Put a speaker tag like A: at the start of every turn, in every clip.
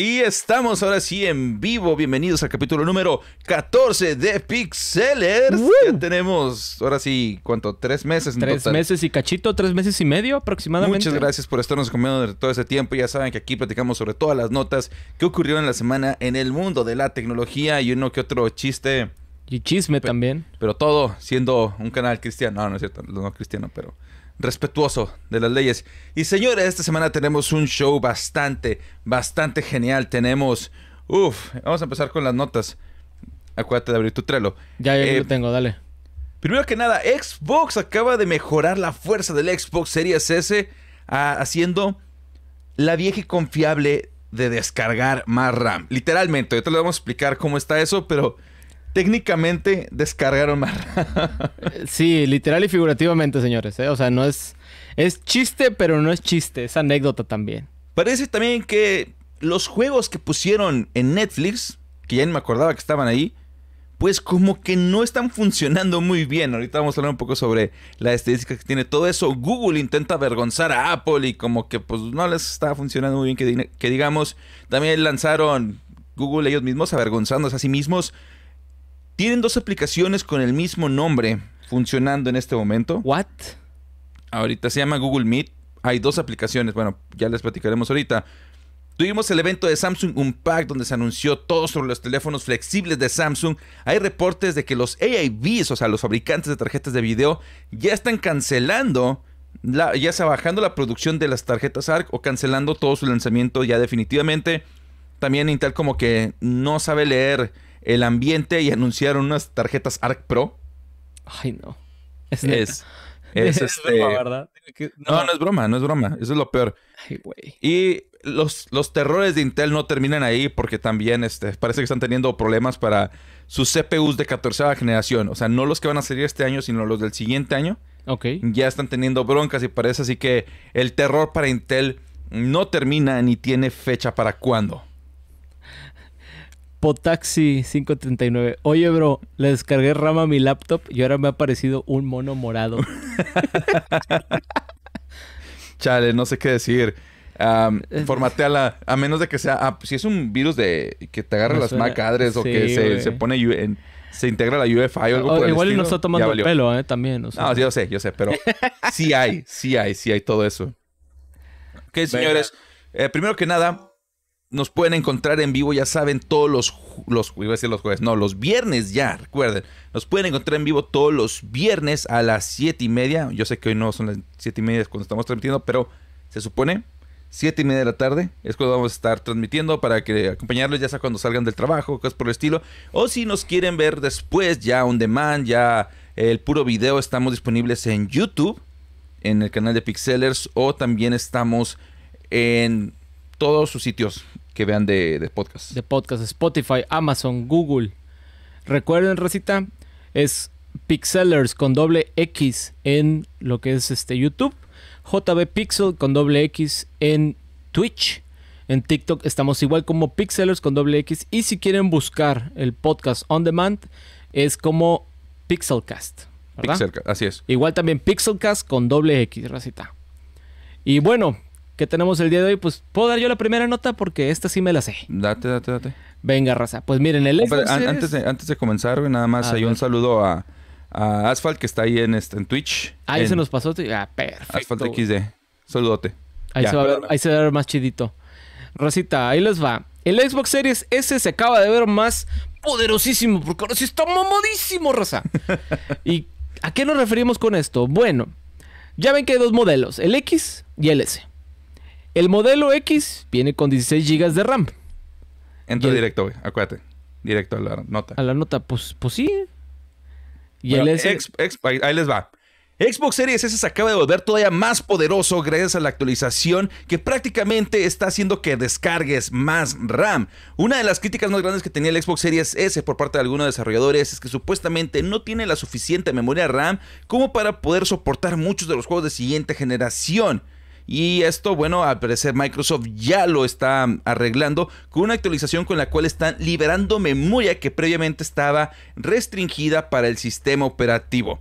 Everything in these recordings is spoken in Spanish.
A: Y estamos ahora sí en vivo. Bienvenidos al capítulo número 14 de Pixelers. Ya tenemos, ahora sí, ¿cuánto? Tres meses. tres meses y cachito, tres meses y medio aproximadamente. Muchas gracias por estarnos comiendo todo ese tiempo. Ya saben que aquí platicamos sobre todas las notas que ocurrieron en la semana en el mundo de la tecnología y uno que otro chiste. Y chisme también. Pero todo siendo un canal cristiano. No, no es cierto, no cristiano, pero respetuoso de las leyes. Y señores, esta semana tenemos un show bastante, bastante genial. Tenemos, uff, vamos a empezar con las notas. Acuérdate de abrir tu Trello. Ya, ya eh, lo tengo, dale. Primero que nada, Xbox acaba de mejorar la fuerza del Xbox Series S haciendo la vieja y confiable de descargar más RAM. Literalmente, Te le vamos a explicar cómo está eso, pero Técnicamente descargaron más.
B: Eh, sí, literal y figurativamente, señores. ¿eh? O sea, no es. Es chiste, pero no es chiste. Es anécdota también.
A: Parece también que los juegos que pusieron en Netflix, que ya ni me acordaba que estaban ahí, pues como que no están funcionando muy bien. Ahorita vamos a hablar un poco sobre la estadística que tiene todo eso. Google intenta avergonzar a Apple y como que pues no les está funcionando muy bien que digamos. También lanzaron Google ellos mismos avergonzándose a sí mismos tienen dos aplicaciones con el mismo nombre funcionando en este momento. ¿What? Ahorita se llama Google Meet. Hay dos aplicaciones. Bueno, ya les platicaremos ahorita. Tuvimos el evento de Samsung Unpack donde se anunció todo sobre los teléfonos flexibles de Samsung. Hay reportes de que los AIVs, o sea, los fabricantes de tarjetas de video, ya están cancelando, ya está bajando la producción de las tarjetas ARC o cancelando todo su lanzamiento ya definitivamente. También Intel como que no sabe leer el ambiente y anunciaron unas tarjetas ARC Pro. Ay, no. Es, es, este... broma, ¿verdad? No. no. es broma, no es broma. Eso es lo peor. Ay, güey. Y los, los terrores de Intel no terminan ahí porque también este, parece que están teniendo problemas para sus CPUs de 14 generación. O sea, no los que van a salir este año, sino los del siguiente año. Ok. Ya están teniendo broncas y parece así que el terror para Intel no termina ni tiene fecha para cuándo.
B: Potaxi 539. Oye, bro, le descargué rama a mi laptop y ahora me ha aparecido un mono morado.
A: Chale, no sé qué decir. Um, la, a menos de que sea. Ah, si es un virus de que te agarre las macadres o que se, pone se integra la UFI o algo ah, por el Igual estilo, no está tomando el pelo,
B: ¿eh? También. Ah,
A: sí, yo sé, yo sé, pero sí hay, sí hay, sí hay todo eso. Ok, señores. Eh, primero que nada, nos pueden encontrar en vivo, ya saben, todos los, los, los jueves, no, los viernes ya, recuerden. Nos pueden encontrar en vivo todos los viernes a las 7 y media. Yo sé que hoy no son las 7 y media cuando estamos transmitiendo, pero se supone 7 y media de la tarde es cuando vamos a estar transmitiendo para que acompañarles ya sea cuando salgan del trabajo, cosas por el estilo. O si nos quieren ver después, ya on demand, ya el puro video, estamos disponibles en YouTube, en el canal de Pixelers, o también estamos en todos sus sitios que vean de, podcast. De podcast, Spotify, Amazon, Google.
B: Recuerden, Recita, es Pixelers con doble X en lo que es este YouTube. JB Pixel con doble X en Twitch. En TikTok estamos igual como Pixelers con doble X. Y si quieren buscar el podcast on demand, es como Pixelcast. Pixelcast, así es. Igual también Pixelcast con doble X, recita. Y bueno, que tenemos el día de hoy, pues puedo dar yo la primera nota porque esta sí me la sé. Date, date, date. Venga, raza. Pues miren, el Xbox antes, de, antes de
A: comenzar, nada más hay un saludo a, a, Asphalt que está ahí en, este, en Twitch. Ahí se nos
B: pasó. Ah, perfecto. Asphalt XD.
A: Saludote. Ahí, se va a ver,
B: ahí se va más chidito. Rosita, ahí les va. El Xbox Series S se acaba de ver más poderosísimo, porque ahora sí está mamadísimo, raza. ¿Y a qué nos referimos con esto? Bueno, ya ven que hay dos modelos, el X y el S. El modelo X viene con 16 GB de RAM. Entra directo, acuérdate. Directo a la nota. A la nota,
A: pues, pues sí. Y ahí les va. Xbox Series S se acaba de volver todavía más poderoso gracias a la actualización que prácticamente está haciendo que descargues más RAM. Una de las críticas más grandes que tenía el Xbox Series S por parte de algunos desarrolladores es que supuestamente no tiene la suficiente memoria RAM como para poder soportar muchos de los juegos de siguiente generación. Y esto, bueno, al parecer Microsoft ya lo está arreglando con una actualización con la cual están liberando memoria que previamente estaba restringida para el sistema operativo.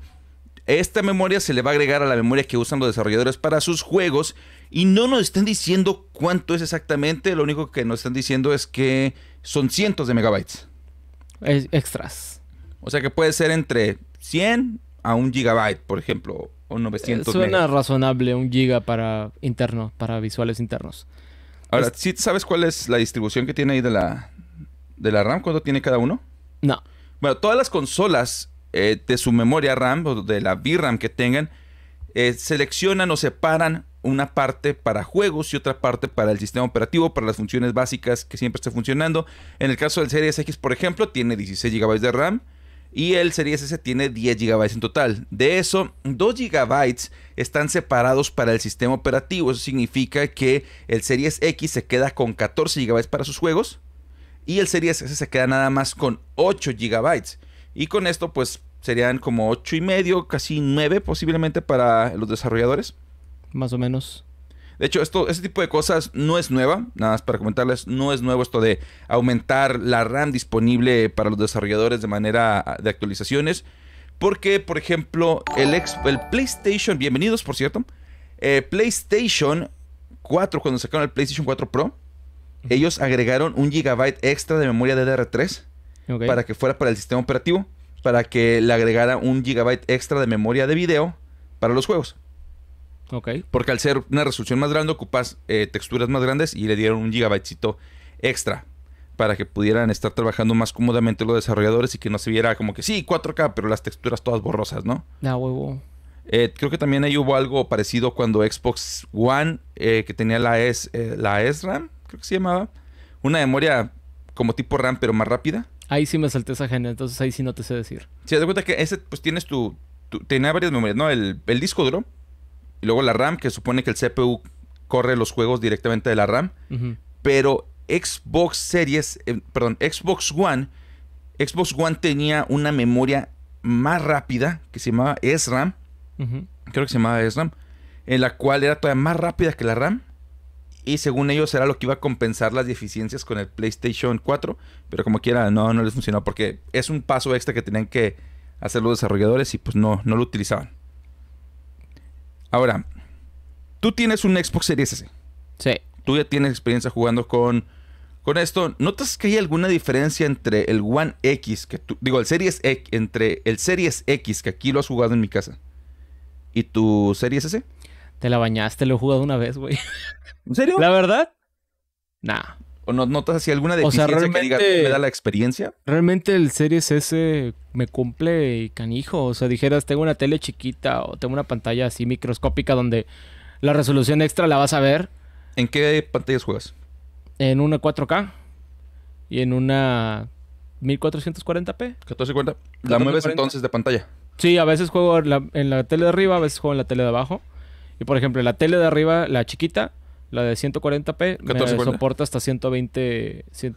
A: Esta memoria se le va a agregar a la memoria que usan los desarrolladores para sus juegos y no nos están diciendo cuánto es exactamente, lo único que nos están diciendo es que son cientos de megabytes. extras. O sea que puede ser entre 100 a 1 gigabyte, por ejemplo, 900 Suena
B: razonable un giga para interno, para visuales internos. Ahora,
A: sabes cuál es la distribución que tiene ahí de la, de la RAM? ¿Cuánto tiene cada uno? No. Bueno, todas las consolas eh, de su memoria RAM o de la VRAM que tengan, eh, seleccionan o separan una parte para juegos y otra parte para el sistema operativo, para las funciones básicas que siempre esté funcionando. En el caso del Series X, por ejemplo, tiene 16 GB de RAM y el Series S tiene 10 GB en total. De eso, 2 GB están separados para el sistema operativo. Eso significa que el Series X se queda con 14 GB para sus juegos y el Series S se queda nada más con 8 GB. Y con esto pues serían como 8 y medio, casi 9 posiblemente para los desarrolladores. Más o menos. De hecho, este tipo de cosas no es nueva, nada más para comentarles, no es nuevo esto de aumentar la RAM disponible para los desarrolladores de manera ah, de actualizaciones. Porque, por ejemplo, el, PlayStation, bienvenidos por cierto, eh, PlayStation 4, cuando sacaron el PlayStation 4 Pro, ellos agregaron un gigabyte extra de memoria DDR3 para que fuera para el sistema operativo, para que le agregara un gigabyte extra de memoria de video para los juegos. Porque al ser una resolución más grande ocupas eh, texturas más grandes y le dieron un gigabytecito extra para que pudieran estar trabajando más cómodamente los desarrolladores y que no se viera como que sí, 4K, pero las texturas todas borrosas, ¿no?
B: La ah, huevo.
A: Eh, creo que también ahí hubo algo parecido cuando Xbox One, eh, que tenía la, S, eh, la SRAM, creo que se llamaba, una memoria como tipo RAM, pero más rápida.
B: Ahí sí me salté esa genia entonces ahí sí no te sé decir.
A: Sí, de cuenta que ese, pues tienes tu, tenía varias memorias, ¿no? el disco duro y luego la RAM, que supone que el CPU corre los juegos directamente de la RAM. Pero Xbox Series, eh, perdón, Xbox One, Xbox One tenía una memoria más rápida que se llamaba SRAM. ram Creo que se llamaba SRAM. En la cual era todavía más rápida que la RAM. Y según ellos era lo que iba a compensar las deficiencias con el PlayStation 4. Pero como quiera, no, no les funcionó. Porque es un paso extra que tenían que hacer los desarrolladores y pues no, no lo utilizaban. Ahora, tú tienes un Xbox Series S. Sí. Tú ya tienes experiencia jugando con, con esto. ¿Notas que hay alguna diferencia entre el One X, que tú, digo, el Series X, entre el Series X, que aquí lo has jugado en mi casa, y tu
B: Series S? Te la bañaste, lo he jugado una vez, güey.
A: ¿En serio? ¿La verdad? Nah. ¿O no, notas así alguna deficiencia que me da la experiencia?
B: Realmente el Series S me cumple canijo. O sea, dijeras, tengo una tele chiquita o tengo una pantalla así microscópica donde la resolución extra la vas a ver. ¿En qué pantallas juegas? En una 4K y en una 1440p. 1440.
A: ¿La mueves entonces de pantalla?
B: Sí, a veces juego en la, en la tele de arriba, a veces juego en la tele de abajo. Y por ejemplo, la tele de arriba, la chiquita, la de 140p me soporta hasta 120... en,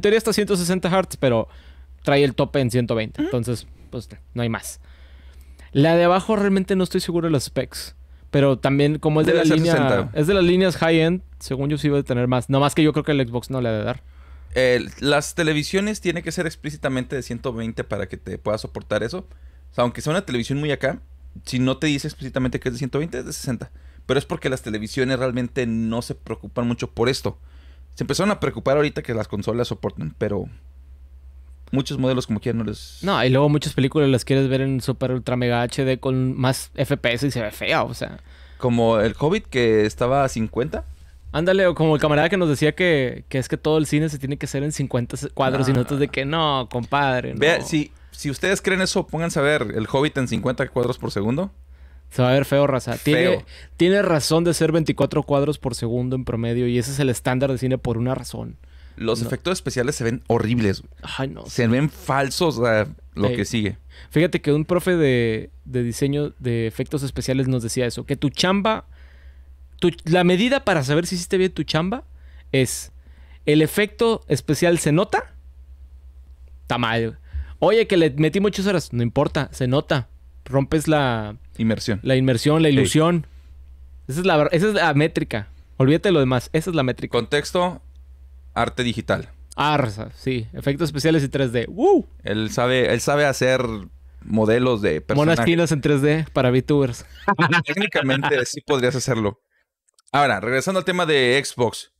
B: teoría hasta 160 Hz, pero trae el tope en 120. Entonces, pues no hay más. La de abajo realmente no estoy seguro de los specs. Pero también, como es de, la línea, es de las líneas high-end, según yo sí iba a tener más. No más que yo creo que el Xbox no le ha de dar.
A: las televisiones tienen que ser explícitamente de 120 para que te pueda soportar eso. O sea, aunque sea una televisión muy acá, si no te dice explícitamente que es de 120, es de 60. Pero es porque las televisiones realmente no se preocupan mucho por esto. Se empezaron a preocupar ahorita que las consolas soporten, pero muchos modelos como quieran no les...
B: No, y luego muchas películas las quieres ver en super ultra mega HD con más FPS y se ve fea, o sea...
A: Como el Hobbit que estaba a 50.
B: Ándale, o como el camarada que nos decía que, es que todo el cine se tiene que hacer en 50 cuadros y ah. nosotros de que no, compadre. Vea, si,
A: si ustedes creen eso, pónganse a ver el Hobbit en 50 cuadros por segundo. Se va
B: a ver feo, raza. Tiene, tiene razón de ser 24 cuadros por segundo en promedio y ese es el estándar de cine por una razón. Los efectos especiales se ven horribles. Ay, no. Se ven falsos lo que sigue. Fíjate que un profe de, diseño de efectos especiales nos decía eso, que tu chamba, la medida para saber si hiciste bien tu chamba es el efecto especial se nota, está mal. Oye, que le metí muchas horas, no importa, se nota rompes la inmersión. La inmersión, la ilusión. Esa es la, es la métrica. Olvídate de lo demás. Esa es la métrica.
A: Contexto, arte digital. Arza, ah,
B: sí. Efectos especiales y 3D.
A: Él sabe, él sabe hacer modelos de personajes.
B: Monas en 3D para VTubers.
A: Técnicamente sí podrías hacerlo. Ahora, regresando al tema de Xbox.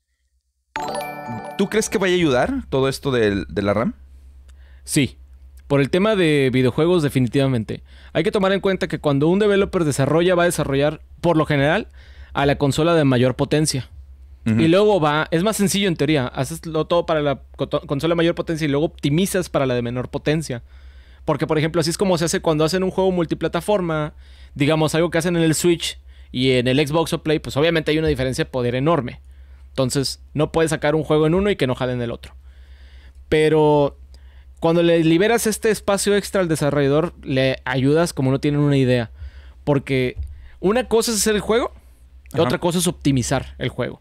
A: ¿Tú crees que vaya a ayudar todo esto de, de la RAM? Sí.
B: Por el tema de videojuegos, definitivamente. Hay que tomar en cuenta que cuando un developer desarrolla, va a desarrollar, por lo general, a la consola de mayor potencia. Y luego va, es más sencillo en teoría, haces todo para la consola de mayor potencia y luego optimizas para la de menor potencia. Porque, por ejemplo, así es como se hace cuando hacen un juego multiplataforma, digamos, algo que hacen en el Switch y en el Xbox o Play, pues obviamente hay una diferencia de poder enorme. Entonces, no puedes sacar un juego en uno y que no en el otro. Pero cuando le liberas este espacio extra al desarrollador, le ayudas como no tienen una idea. Porque una cosa es hacer el juego, y otra cosa es optimizar el juego.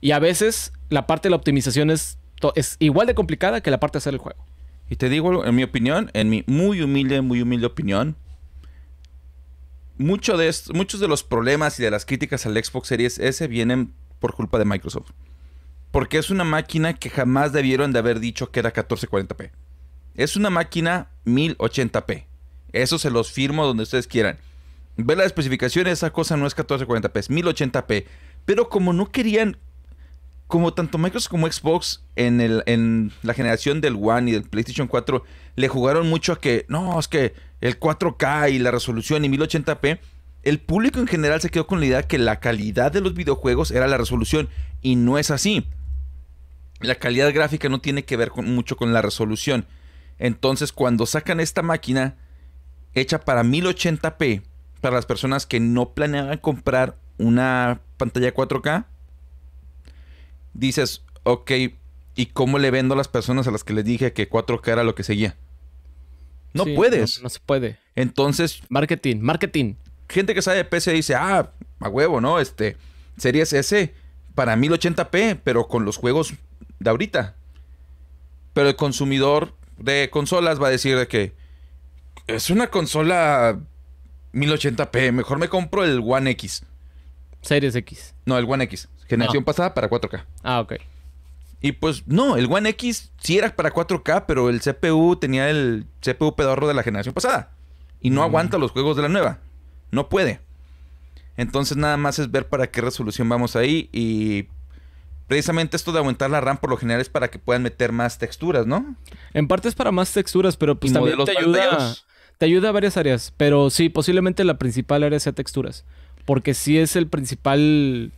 B: Y a veces la parte de la optimización es, es igual de complicada que la parte de hacer el juego. Y te digo, en
A: mi opinión, en mi muy humilde, muy humilde opinión, mucho de esto, muchos de los problemas y de las críticas al Xbox Series S vienen por culpa de Microsoft. Porque es una máquina que jamás debieron de haber dicho que era 1440p. Es una máquina 1080p. Eso se los firmo donde ustedes quieran. Ver las especificaciones, esa cosa no es 1440p, es 1080p. Pero como no querían, como tanto Microsoft como Xbox en, el, en la generación del One y del PlayStation 4, le jugaron mucho a que, no, es que el 4K y la resolución y 1080p, el público en general se quedó con la idea que la calidad de los videojuegos era la resolución y no es así. La calidad gráfica no tiene que ver mucho con la resolución. Entonces, cuando sacan esta máquina hecha para 1080p, para las personas que no planeaban comprar una pantalla 4K, dices, ok, ¿y cómo le vendo a las personas a las que les dije que 4K era lo que seguía?
B: No puedes. No, se
A: puede. Entonces. Marketing, marketing. Gente que sabe de PC dice, ah, a huevo, ¿no? Este, Series ese... para 1080p, pero con los juegos de ahorita. Pero el consumidor de consolas va a decir de que es una consola 1080p, mejor me compro el One X. Series X. No, el One X, generación pasada para 4K. Ah, ok. Y pues no, el One X sí era para 4K, pero el CPU tenía el CPU pedorro de la generación pasada. Y no mm. aguanta los juegos de la nueva. No puede. Entonces nada más es ver para qué resolución vamos ahí y precisamente esto de aumentar la RAM por lo general es para que puedan meter más texturas, ¿no? En parte es para más texturas,
B: pero pues también te ayuda, te ayuda a varias áreas. Pero sí, posiblemente la principal área sea texturas. Porque sí es el principal...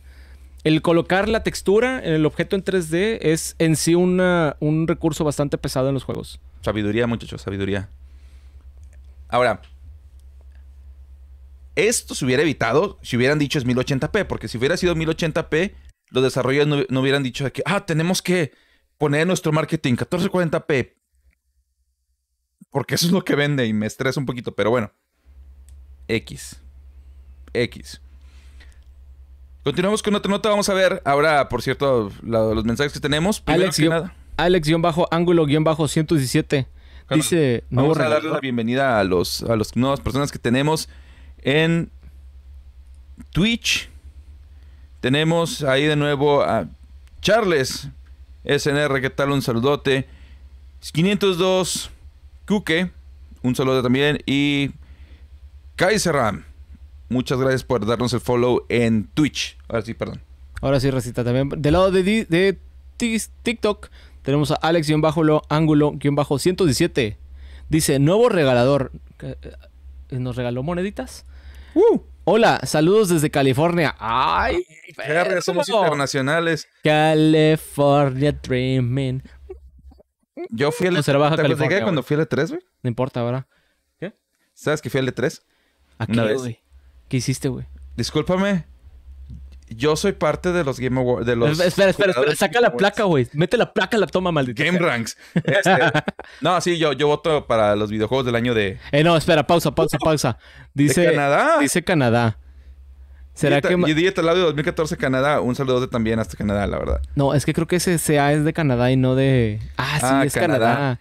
B: El colocar la textura en el objeto en 3D es en sí un recurso bastante pesado en los juegos.
A: Sabiduría, muchachos, sabiduría. Ahora, esto se hubiera evitado si hubieran dicho es 1080p, porque si hubiera sido 1080p, los desarrolladores no, hubieran dicho de que, ah, tenemos que poner nuestro marketing 1440p. Porque eso es lo que vende y me estresa un poquito, pero bueno. X. X. Continuamos con otra nota. Vamos a ver ahora, por cierto, los mensajes que tenemos.
B: Alex-Ángulo-117 dice... Vamos a darle la
A: bienvenida a las nuevas personas que tenemos en Twitch. Tenemos ahí de nuevo a Charles SNR, ¿qué tal? Un saludote. 502 Cuque, un saludo también. Y Kaiseram, muchas gracias por darnos el follow en Twitch. Ahora sí, perdón.
B: Ahora sí, recita también. Del lado de, de TikTok tenemos a Alex-Ángulo-117. Dice, nuevo regalador. Eh, ¿Nos regaló moneditas? Uh. hola, saludos desde California.
A: Ay, somos internacionales.
B: California Dreaming.
A: Yo fui al E3. Baja California, cuando fui al de 3 güey? No importa, ¿verdad? ¿Qué? ¿Sabes que fui al de 3 Aquí, ¿Qué hiciste, güey? Discúlpame. Yo soy parte de los Game Awards. De espera, espera, Saca la placa, güey. Mete la placa la toma, maldita. Game Ranks. Este, no, sí, yo, yo voto para los videojuegos del año de.
B: Eh, no, espera, pausa, pausa, pausa.
A: Dice. Canadá. Dice
B: Canadá. ¿Será que.? Y
A: Dieta de 2014 Canadá. Un saludote también hasta Canadá, la verdad.
B: No, es que creo que ese CA es de Canadá y no de. Ah, sí, ah, es Canadá. Canadá.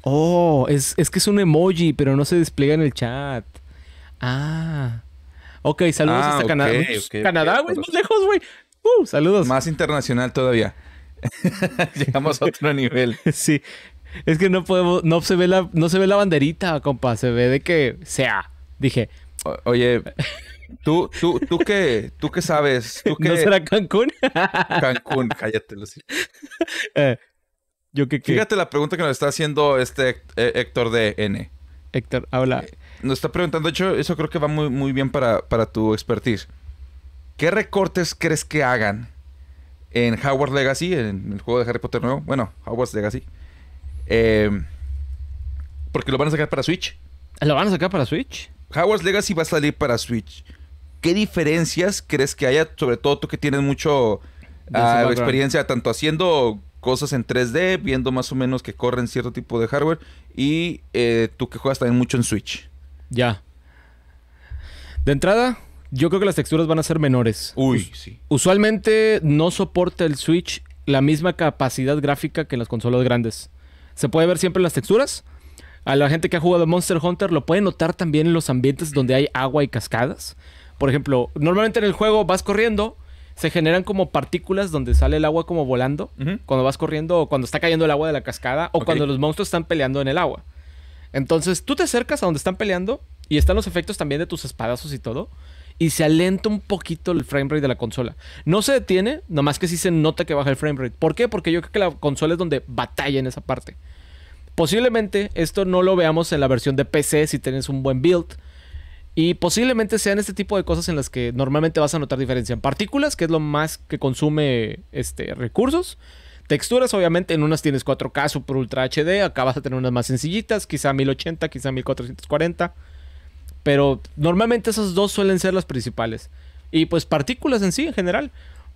B: Oh, es, es que es un emoji, pero no se despliega en el chat. Ah. Ok, saludos ah, a Canadá. Canadá, güey, más lejos, güey. Uh,
A: saludos. Más internacional todavía. Llegamos a otro nivel.
B: Sí. Es que no podemos, no se ve la, no se ve la banderita, compa. Se ve de que sea. Dije. oye,
A: tú, tú, tú qué, tú qué sabes. ¿Tú qué... ¿No será Cancún? Cancún, cállate, eh, yo qué, qué, Fíjate la pregunta que nos está haciendo este Héctor de N. Héctor, habla. Eh, nos está preguntando, de hecho, eso creo que va muy, muy bien para, tu expertise. ¿Qué recortes crees que hagan en Howard Legacy, en el juego de Harry Potter nuevo? Bueno, Howard Legacy. Eh, porque lo van a sacar para Switch. ¿Lo van a sacar para Switch? Howard Legacy va a salir para Switch. ¿Qué diferencias crees que haya? Sobre todo tú que tienes mucho ah, experiencia tanto haciendo cosas en 3D, viendo más o menos que corren cierto tipo de hardware, y eh, tú que juegas también mucho en Switch. Ya. De
B: entrada, yo creo que las texturas van a ser menores. Uy, sí. Usualmente no soporta el Switch la misma capacidad gráfica que las consolas grandes. Se puede ver siempre en las texturas. A la gente que ha jugado Monster Hunter lo puede notar también en los ambientes donde hay agua y cascadas. Por ejemplo, normalmente en el juego vas corriendo, se generan como partículas donde sale el agua como volando cuando vas corriendo o cuando está cayendo el agua de la cascada o cuando los monstruos están peleando en el agua. Entonces tú te acercas a donde están peleando y están los efectos también de tus espadazos y todo. Y se alenta un poquito el framerate de la consola. No se detiene, nomás que sí se nota que baja el framerate. ¿Por qué? Porque yo creo que la consola es donde batalla en esa parte. Posiblemente esto no lo veamos en la versión de PC si tienes un buen build. Y posiblemente sean este tipo de cosas en las que normalmente vas a notar diferencia. En partículas, que es lo más que consume este, recursos texturas. Obviamente en unas tienes 4K Super Ultra HD, acá vas a tener unas más sencillitas, quizá 1080, quizá 1440. Pero normalmente esas dos suelen ser las principales. Y pues partículas en sí, en general.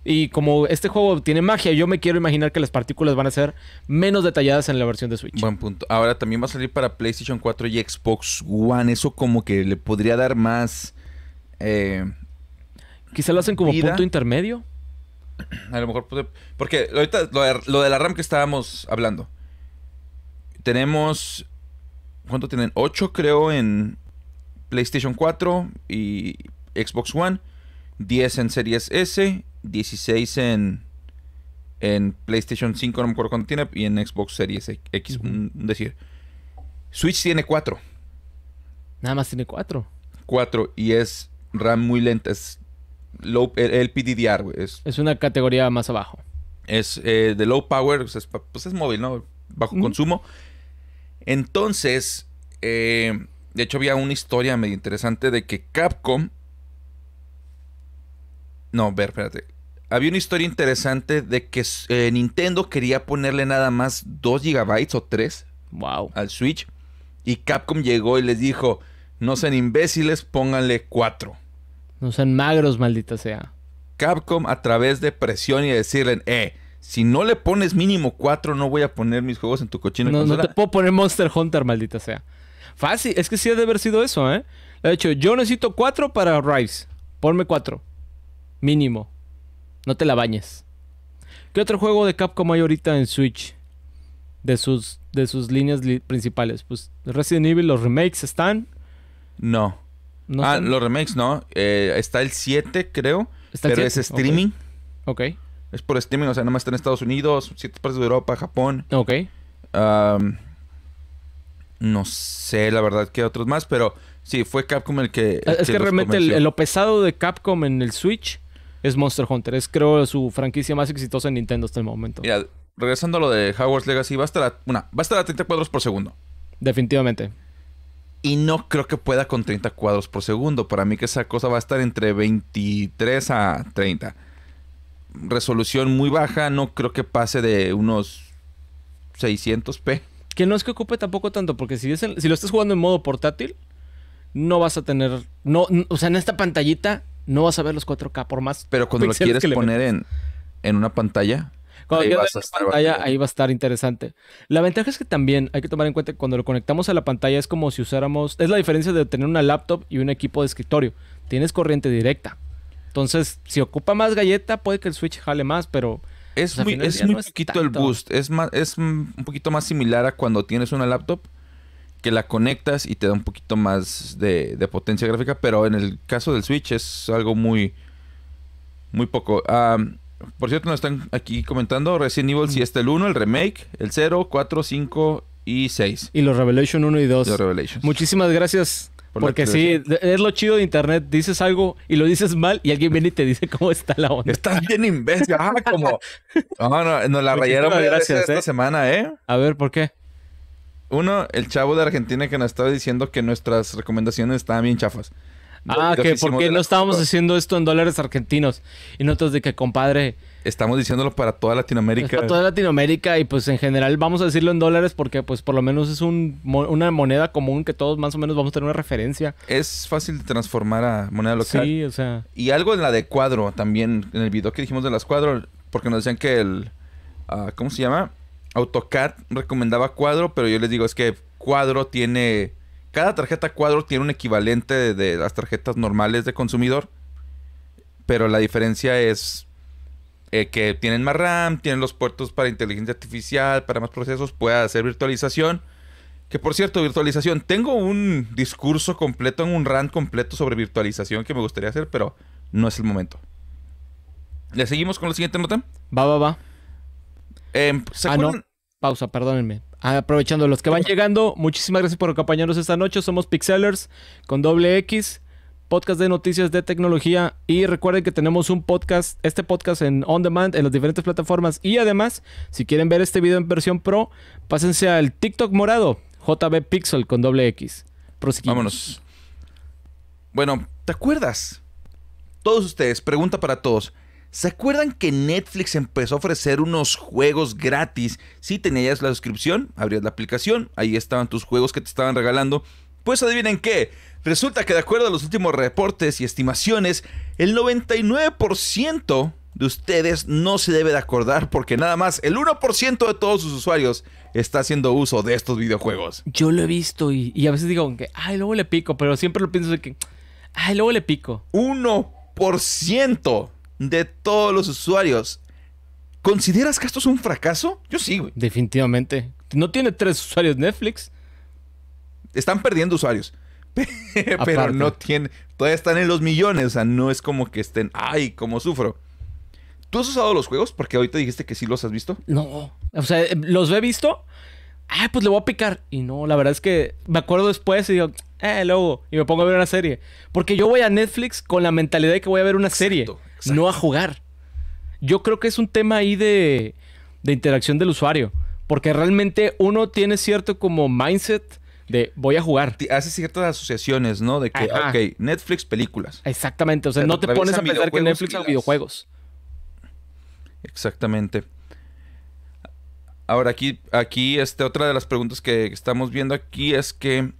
B: Y como este juego tiene magia, yo me quiero imaginar que las partículas van a ser menos detalladas en la versión de Switch. Buen punto.
A: Ahora también va a salir para PlayStation 4 y Xbox One. Eso como que le podría dar más... Eh, quizá lo hacen como punto intermedio. A lo mejor. Porque ahorita lo de, la RAM que estábamos hablando. Tenemos. ¿Cuánto tienen? 8, creo, en PlayStation 4 y Xbox One. 10 en Series S. 16 en. En PlayStation 5, no me acuerdo cuánto tiene. Y en Xbox Series X. decir. Switch tiene 4.
B: Nada más tiene 4.
A: 4. Y es RAM muy lenta. Es low, el, Es, una categoría más abajo. Es eh, de low power, pues es, pues móvil, ¿no? Bajo consumo. Entonces, eh, de hecho había una historia medio interesante de que Capcom... No, ver, espérate. Había una historia interesante de que eh, Nintendo quería ponerle nada más 2 GB o 3 wow. al Switch. Y Capcom llegó y les dijo, no sean imbéciles, pónganle 4.
B: No sean magros, maldita sea.
A: Capcom a través de presión y decirle, eh, si no le pones mínimo cuatro, no voy a poner mis juegos en tu cochino. No, no te
B: puedo poner Monster Hunter, maldita sea. Fácil, es que sí ha de haber sido eso, ¿eh? De hecho, yo necesito cuatro para Rise. Ponme cuatro. Mínimo. No te la bañes. ¿Qué otro juego de Capcom hay ahorita en Switch? De sus, de sus líneas principales. Pues Resident Evil, los remakes están.
A: No ah, los remakes no. Eh, está el 7, creo. ¿Está pero es streaming. ok. Es por streaming, o sea, nomás está en Estados Unidos, siete partes de Europa, Japón. Ok. no sé, la verdad, que otros más, pero sí, fue Capcom el que. Ah, es que, realmente lo
B: pesado de Capcom en el Switch es Monster Hunter. Es, creo, su franquicia más exitosa en Nintendo hasta el momento.
A: Mira, regresando a lo de Hogwarts Legacy, va a estar una, va a estar a 30 cuadros por segundo. Definitivamente. Y no creo que pueda con 30 cuadros por segundo. Para mí que esa cosa va a estar entre 23 a 30. Resolución muy baja, no creo que pase de unos 600p. Que no es que ocupe tampoco tanto, porque si,
B: si lo estás jugando en modo portátil, no vas a tener... No, o sea, en esta pantallita no vas a ver los 4K por más...
A: Pero cuando lo quieres poner en, en una pantalla,
B: ahí, va a estar interesante. La ventaja es que también hay que tomar en cuenta que cuando lo conectamos a la pantalla es como si usáramos, es la diferencia de tener una laptop y un equipo de escritorio. Tienes corriente
A: directa. Entonces, si ocupa más galleta, puede que el Switch jale más, pero pues, es muy, poquito el boost, es más es un poquito más similar a cuando tienes una laptop que la conectas y te da un poquito más de, potencia gráfica, pero en el caso del Switch es algo muy muy poco. Por cierto, nos están aquí comentando Resident Evil si este está el 1, el remake, el 0, 4, 5 y 6.
B: Y los Revelation 1 y 2. Muchísimas gracias. porque sí,
A: es lo chido de internet. Dices algo y lo dices mal y alguien viene y te dice cómo está la onda. Estás bien imbécil. Ah, como... No, no, nos la rayaron gracias, esta ¿eh? semana, ¿eh? A ver, ¿por qué? Uno, el chavo de Argentina que nos estaba diciendo que nuestras recomendaciones estaban bien chafas. Ah, que porque no estábamos haciendo esto en dólares argentinos. Y nosotros de que, compadre. Estamos diciéndolo para toda Latinoamérica.
B: Para toda Latinoamérica y pues en general vamos a decirlo en dólares porque pues por lo menos es una moneda común que todos más o menos vamos a tener una referencia.
A: Es fácil de transformar a moneda local. Sí, o sea. Y algo en la de cuadro también, en el video que dijimos de las cuadro, porque nos decían que el... Ah, ¿Cómo se llama? AutoCAD recomendaba cuadro, pero yo les digo es que cuadro tiene cada tarjeta cuadro tiene un equivalente de, las tarjetas normales de consumidor, pero la diferencia es eh, que tienen más RAM, tienen los puertos para inteligencia artificial, para más procesos, puede hacer virtualización. Que por cierto, virtualización, tengo un discurso completo, un RAM completo sobre virtualización que me gustaría hacer, pero no es el momento. ¿Le seguimos con la siguiente nota? Va, va, va.
B: Em, ah, Pausa, perdónenme. Aprovechando los que van llegando, muchísimas gracias por acompañarnos esta noche. Somos Pixelers con doble X, podcast de noticias de tecnología. Y recuerden que tenemos un podcast, este podcast en on demand en las diferentes plataformas. Y además, si quieren ver este video en versión pro, pásense al TikTok morado, JB Pixel
A: con doble X. Vámonos. Bueno, ¿te acuerdas? Todos ustedes, pregunta para todos. ¿Se acuerdan que Netflix empezó a ofrecer unos juegos gratis? Si tenías la suscripción, abrías la aplicación, ahí estaban tus juegos que te estaban regalando. Pues adivinen qué, resulta que de acuerdo a los últimos reportes y estimaciones, el 99% de ustedes no se debe de acordar porque nada más el 1% de todos sus usuarios está haciendo uso de estos videojuegos. Yo lo he visto
B: y, a veces digo que, ay, luego le pico, pero siempre lo pienso de que, ay, luego le pico. 1% de todos los usuarios. ¿Consideras que esto es
A: un fracaso? Yo sí, güey. Definitivamente. No tiene tres usuarios Netflix. Están perdiendo usuarios.
B: Pero no
A: tiene. Todavía están en los millones. O sea, no es como que estén. ¡Ay, Como sufro! ¿Tú has usado los juegos? Porque ahorita dijiste que sí los has visto.
B: No. O sea, em, los he visto. Ah, pues le voy a picar. Y no, la verdad es que me acuerdo después y digo, eh, luego. Y me pongo a ver una serie. Porque yo voy a Netflix con la mentalidad de que voy a ver una serie no a jugar. Yo creo que es un tema ahí de, interacción del usuario. Porque realmente uno tiene cierto como mindset de
A: voy a jugar. Hace ciertas asociaciones, ¿no? De que, ok, Netflix, películas.
B: Exactamente. O sea, no te pones a pensar que Netflix son videojuegos.
A: Exactamente. Ahora, aquí, aquí este, otra de las preguntas que estamos viendo aquí es que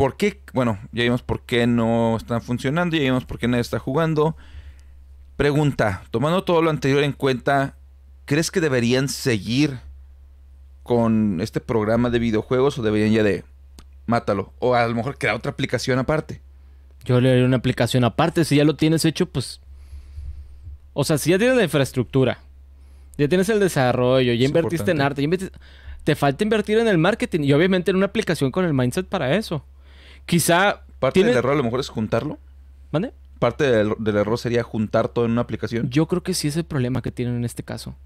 A: por qué, bueno, ya vimos por qué no están funcionando, ya vimos por qué nadie está jugando. Pregunta, tomando todo lo anterior en cuenta, ¿crees que deberían seguir con este programa de videojuegos o deberían ya de mátalo? O a lo mejor crear otra aplicación aparte. Yo le haría una
B: aplicación aparte, si ya lo tienes hecho, pues... O sea, si ya tienes la infraestructura, ya tienes el desarrollo, ya invertiste en arte, te falta invertir en el marketing y obviamente en una aplicación con el mindset para eso. Quizá. Parte del error a lo mejor es juntarlo. ¿Vale? Parte del, error sería juntar todo en una aplicación. Yo creo que sí es el problema que tienen en este caso.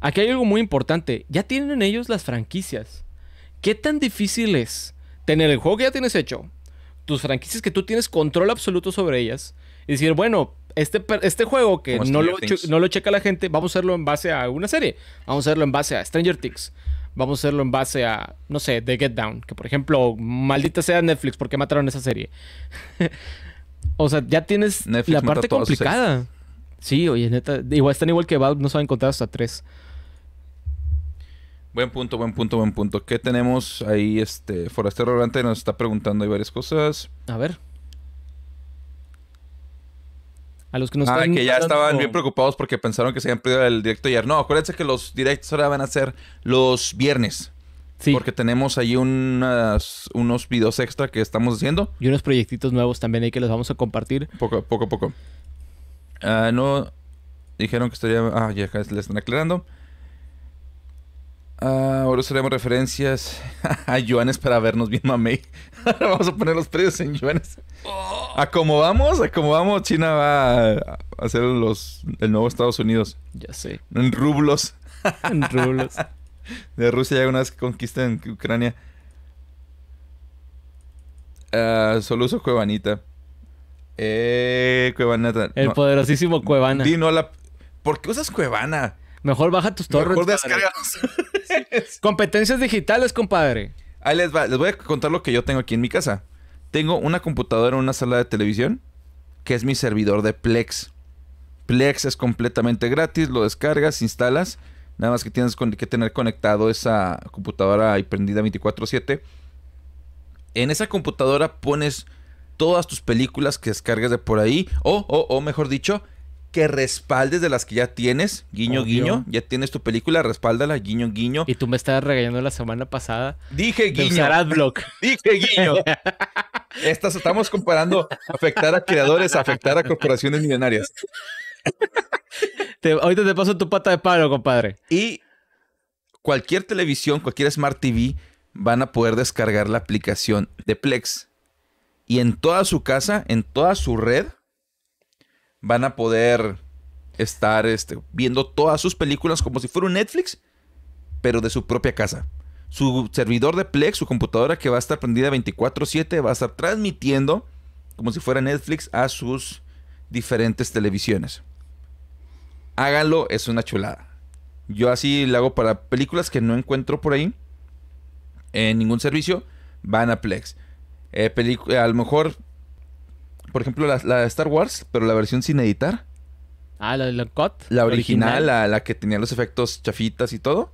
B: Aquí hay algo muy importante. Ya tienen ellos las franquicias. ¿Qué tan difícil es tener el juego que ya tienes hecho? Tus franquicias que tú tienes control absoluto sobre ellas. Y decir, bueno, este, este juego que no lo, no lo, checa la gente, vamos a hacerlo en base a una serie. Vamos a hacerlo en base a Stranger Things vamos a hacerlo en base a, no sé, The Get Down, que por ejemplo, maldita sea Netflix, ¿por qué mataron esa serie?
A: o sea, ya tienes la parte complicada.
B: Sí, oye, neta, igual están igual que Valve, no saben encontrar hasta tres.
A: Buen punto, buen punto, buen punto. ¿Qué tenemos ahí? Este Forastero Orante nos está preguntando Hay varias cosas. A ver. A los que nos ah, que ya estaban bien preocupados porque pensaron que se habían perdido el directo ayer. No, acuérdense que los directos ahora van a ser los viernes. Sí. Porque tenemos ahí unas, unos videos extra que estamos haciendo. Y unos proyectitos nuevos también ahí que los vamos a compartir. Poco, poco, poco. Ah, no dijeron que estaría. Ah, ya les están aclarando. Ah, ahora usaremos referencias a yuanes para vernos bien, mamey. Ahora vamos a poner los precios en yuanes. Oh. Acomodamos, vamos? China va a hacer los, el nuevo Estados Unidos. Ya sé. En rublos. en rublos. De Rusia ya una vez en Ucrania. Ah, solo uso Cuevanita. Eh, El poderosísimo Cuevana. ¿por qué usas Cuevana?
B: Mejor baja tus torres.
A: Competencias digitales, compadre. Ahí les voy a contar lo que yo tengo aquí en mi casa. Tengo una computadora en una sala de televisión que es mi servidor de Plex. Plex es completamente gratis, lo descargas, instalas. Nada más que tienes que tener conectado esa computadora y prendida 24/7. En esa computadora pones todas tus películas que descargas de por ahí. o, o mejor dicho, que respaldes de las que ya tienes, guiño, guiño, ya tienes tu película, respáldala, guiño, guiño. Y tú me estabas regañando la semana pasada. Dije guiño. De Dije guiño. Estas estamos comparando afectar a creadores, afectar a corporaciones millonarias. ahorita te paso tu pata de palo, compadre. Y cualquier televisión, cualquier Smart TV, van a poder descargar la aplicación de Plex. Y en toda su casa, en toda su red, van a poder estar este, viendo todas sus películas como si fuera un Netflix, pero de su propia casa. Su servidor de Plex, su computadora que va a estar prendida 24/7, va a estar transmitiendo como si fuera Netflix a sus diferentes televisiones. Háganlo, es una chulada. Yo así lo hago para películas que no encuentro por ahí en ningún servicio, van a Plex. Eh, a lo mejor por ejemplo, la, de Star Wars, pero la versión sin editar. Ah, la de la cut. La original, La, que tenía los efectos chafitas y todo.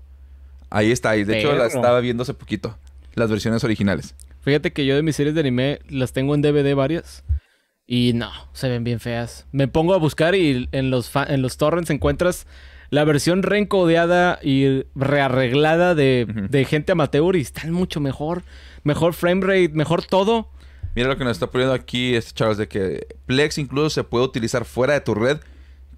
A: Ahí está. Y de hecho la estaba viendo hace poquito. Las versiones originales.
B: Fíjate que yo de mis series de anime las tengo en DVD varias. Y no, se ven bien feas. Me pongo a buscar y en los, en los torrents encuentras la versión reencodeada y rearreglada de, de gente amateur y están mucho mejor. Mejor frame rate, mejor todo.
A: Mira lo que nos está poniendo aquí este Charles de que Plex incluso se puede utilizar fuera de tu red.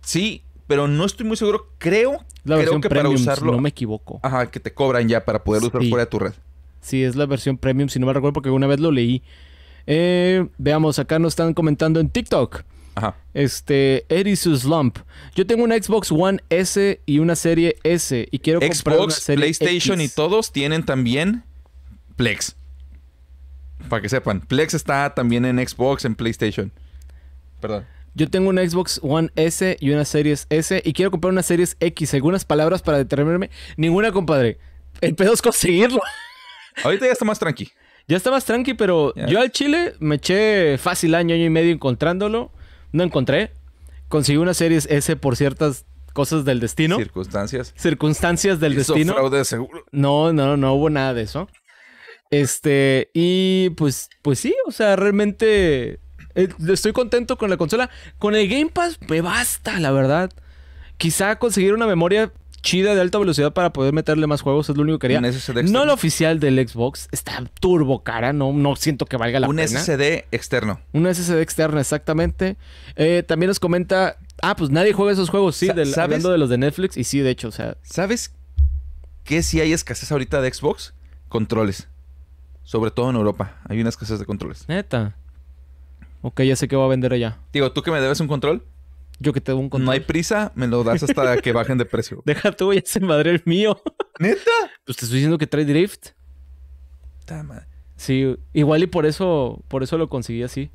A: Sí, pero no estoy muy seguro. Creo, la creo que para usarlo. Si no me equivoco. Ajá, que te cobran ya para poder usarlo fuera de tu red. Sí, es
B: la versión premium, si no me recuerdo, porque una vez lo leí. Eh, veamos, acá nos están comentando en TikTok. Ajá. Este, Erisus Lump. Yo tengo una Xbox One S y una serie S y quiero Xbox, comprar una PlayStation y
A: todos tienen también Plex. Para que sepan, Plex está también en Xbox, en PlayStation. Perdón.
B: Yo tengo un Xbox One S y una Series S y quiero comprar una Series X. Algunas palabras para determinarme. Ninguna, compadre. El pedo es conseguirlo.
A: Ahorita ya está más tranqui. Ya está más tranqui,
B: pero yo al Chile me eché fácil año, año y medio encontrándolo. No encontré. Conseguí una Series S por ciertas cosas del destino.
A: Circunstancias.
B: Circunstancias del destino. fraude seguro. No, no, no hubo nada de eso. Este, y pues, pues sí, o sea, realmente eh, estoy contento con la consola. Con el Game Pass me basta, la verdad. Quizá conseguir una memoria chida de alta velocidad para poder meterle más juegos es lo único que quería. Un SSD no lo oficial del Xbox, está turbo cara, no, no siento que valga la pena. Un SSD externo. Un SSD externo, exactamente. Eh, también nos comenta, ah, pues nadie juega esos juegos, sí, del, hablando
A: de los de Netflix, y sí, de hecho, o sea. ¿Sabes qué si hay escasez ahorita de Xbox? Controles. Sobre todo en Europa. Hay unas casas de controles. Neta. Ok, ya sé que va a vender allá. Digo, ¿tú que me debes un control? Yo que te doy un control. No hay prisa, me lo das hasta que bajen de precio.
B: Deja tú, ya ese madre el mío. ¿Neta? Pues te estoy diciendo que trae drift. Tama. Sí, igual y por eso, por eso lo conseguí así.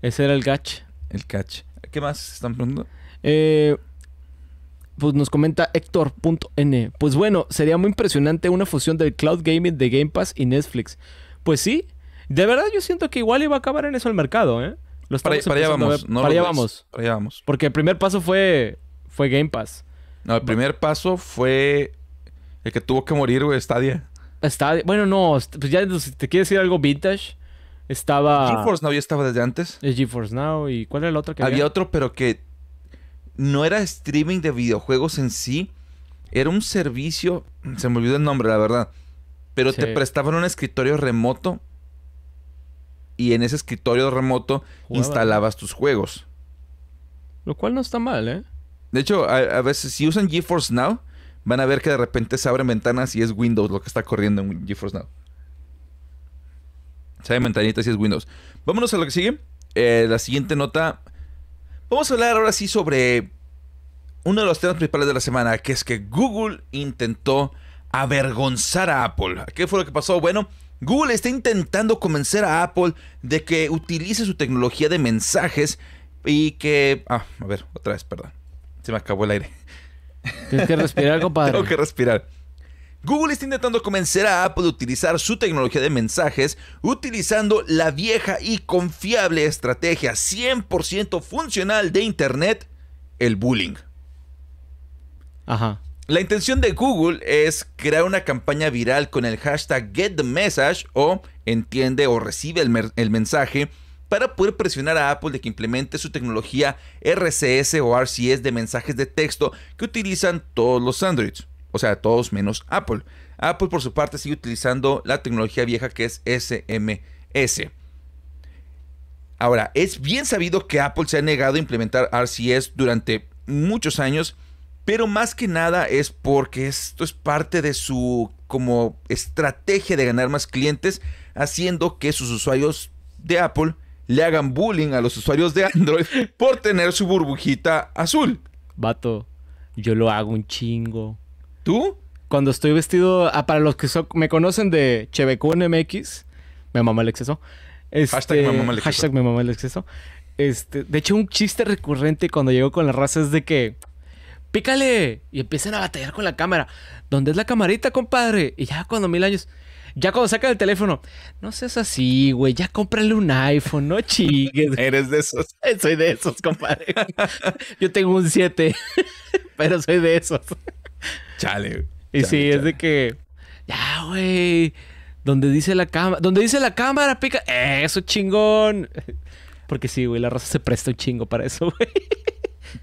B: Ese era el catch. El catch. ¿Qué más están preguntando? Eh, pues nos comenta Héctor.n. Pues bueno, sería muy impresionante una fusión del cloud gaming de Game Pass y Netflix. Pues sí, de verdad yo siento que igual iba a acabar en eso el mercado, ¿eh? para, allá vamos. No para, allá
A: vamos. Porque el primer paso fue, fue Game Pass. No, el primer paso fue el que tuvo que morir, güey, Stadia. Stadia. Bueno, no, pues ya
B: si te quieres decir algo vintage. Estaba. GeForce Now ya estaba desde antes. Es eh, GeForce Now. ¿Y cuál era el otro que había? Había
A: otro, pero que no era streaming de videojuegos en sí, era un servicio, se me olvidó el nombre, la verdad, pero te prestaban un escritorio remoto y en ese escritorio remoto instalabas tus juegos. Lo cual no está mal, ¿eh? De hecho, a, veces si usan GeForce Now, van a ver que de repente se abren ventanas y es Windows lo que está corriendo en GeForce Now. Se abren ventanitas y es Windows. Vámonos a lo que sigue. Eh, la siguiente nota Vamos a hablar ahora sí sobre uno de los temas principales de la semana, que es que Google intentó avergonzar a Apple. ¿Qué fue lo que pasó? Bueno, Google está intentando convencer a Apple de que utilice su tecnología de mensajes y que... Ah, a ver, otra vez, perdón. Se me acabó el aire. Tienes que respirar, compadre. Tengo que respirar. Google está intentando convencer a Apple de utilizar su tecnología de mensajes utilizando la vieja y confiable estrategia 100% funcional de Internet, el bullying. Ajá. La intención de Google es crear una campaña viral con el hashtag Get Message o entiende o recibe el, el mensaje para poder presionar a Apple de que implemente su tecnología RCS o RCS de mensajes de texto que utilizan todos los Androids o sea, todos menos Apple. Apple por su parte sigue utilizando la tecnología vieja que es SMS. Ahora, es bien sabido que Apple se ha negado a implementar RCS durante muchos años, pero más que nada es porque esto es parte de su como estrategia de ganar más clientes, haciendo que sus usuarios de Apple le hagan bullying a los usuarios de Android por tener su burbujita azul. Vato, yo lo hago un
B: chingo. ¿Tú? Cuando estoy vestido, ah, para los que me conocen de MX, me mamá este, el exceso. hashtag me el exceso. Hashtag me el exceso. Este, de hecho, un chiste recurrente cuando llego con la raza es de que pícale. Y empiezan a batallar con la cámara. ¿Dónde es la camarita, compadre? Y ya cuando mil años. Ya cuando sacan el teléfono. No seas así, güey. Ya cómprale un iPhone, no chingues, Eres de esos. Soy de esos, compadre. Yo tengo un 7, pero soy de esos. Chale. Y sí, es de que. Ya, güey. Donde dice la cámara. Donde dice la cámara, pica. Eso, chingón.
A: Porque sí, güey, la raza se presta un chingo para eso, güey.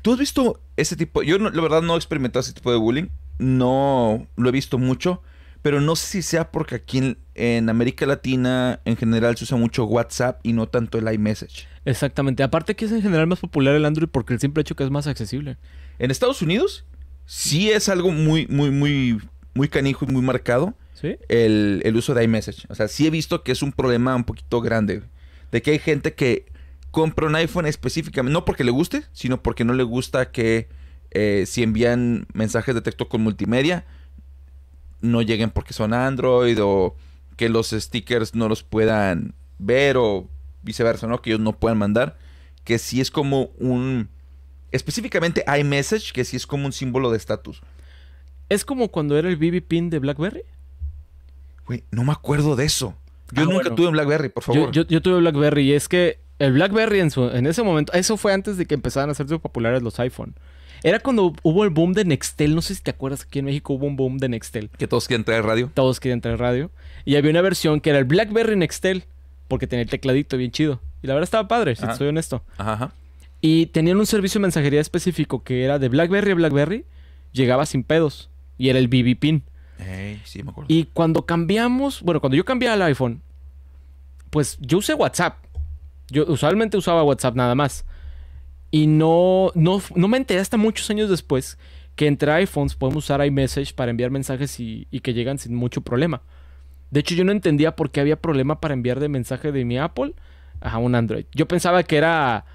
A: ¿Tú has visto ese tipo? Yo, la verdad, no he experimentado ese tipo de bullying. No lo he visto mucho. Pero no sé si sea porque aquí en, América Latina en general se usa mucho WhatsApp y no tanto el iMessage.
B: Exactamente. Aparte que es en
A: general más popular el Android porque el simple hecho que es más accesible. ¿En Estados Unidos? sí es algo muy, muy, muy, muy canijo y muy marcado. El, el, uso de iMessage. O sea, sí he visto que es un problema un poquito grande. De que hay gente que compra un iPhone específicamente, no porque le guste, sino porque no le gusta que eh, si envían mensajes de texto con multimedia, no lleguen porque son Android o que los stickers no los puedan ver o viceversa, ¿no? Que ellos no puedan mandar. Que sí es como un Específicamente iMessage, que sí es como un símbolo de estatus. ¿Es como cuando era el BB Pin de BlackBerry? Güey, no me acuerdo de eso. Yo ah, nunca tuve un BlackBerry, por favor.
B: Yo, tuve BlackBerry y es que el BlackBerry en, en ese momento, eso fue antes de que empezaran a hacerse populares los iPhone. Era cuando hubo el boom de Nextel. No sé si te acuerdas, aquí en México hubo un boom de Nextel. Que todos querían traer radio. Todos querían traer radio. Y había una versión que era el BlackBerry Nextel, porque tenía el tecladito bien chido. Y la verdad estaba padre, si soy honesto. Ajá. Y tenían un servicio de mensajería específico que era de BlackBerry a BlackBerry. Llegaba sin pedos. Y era el BB Pin. sí, me acuerdo. Y cuando cambiamos, bueno, cuando yo cambié al iPhone, pues yo usé WhatsApp. Yo usualmente usaba WhatsApp nada más. Y no, no, me enteré hasta muchos años después que entre iPhones podemos usar iMessage para enviar mensajes y, y que llegan sin mucho problema. De hecho, yo no entendía por qué había problema para enviar de mensaje de mi Apple a un Android. Yo pensaba que era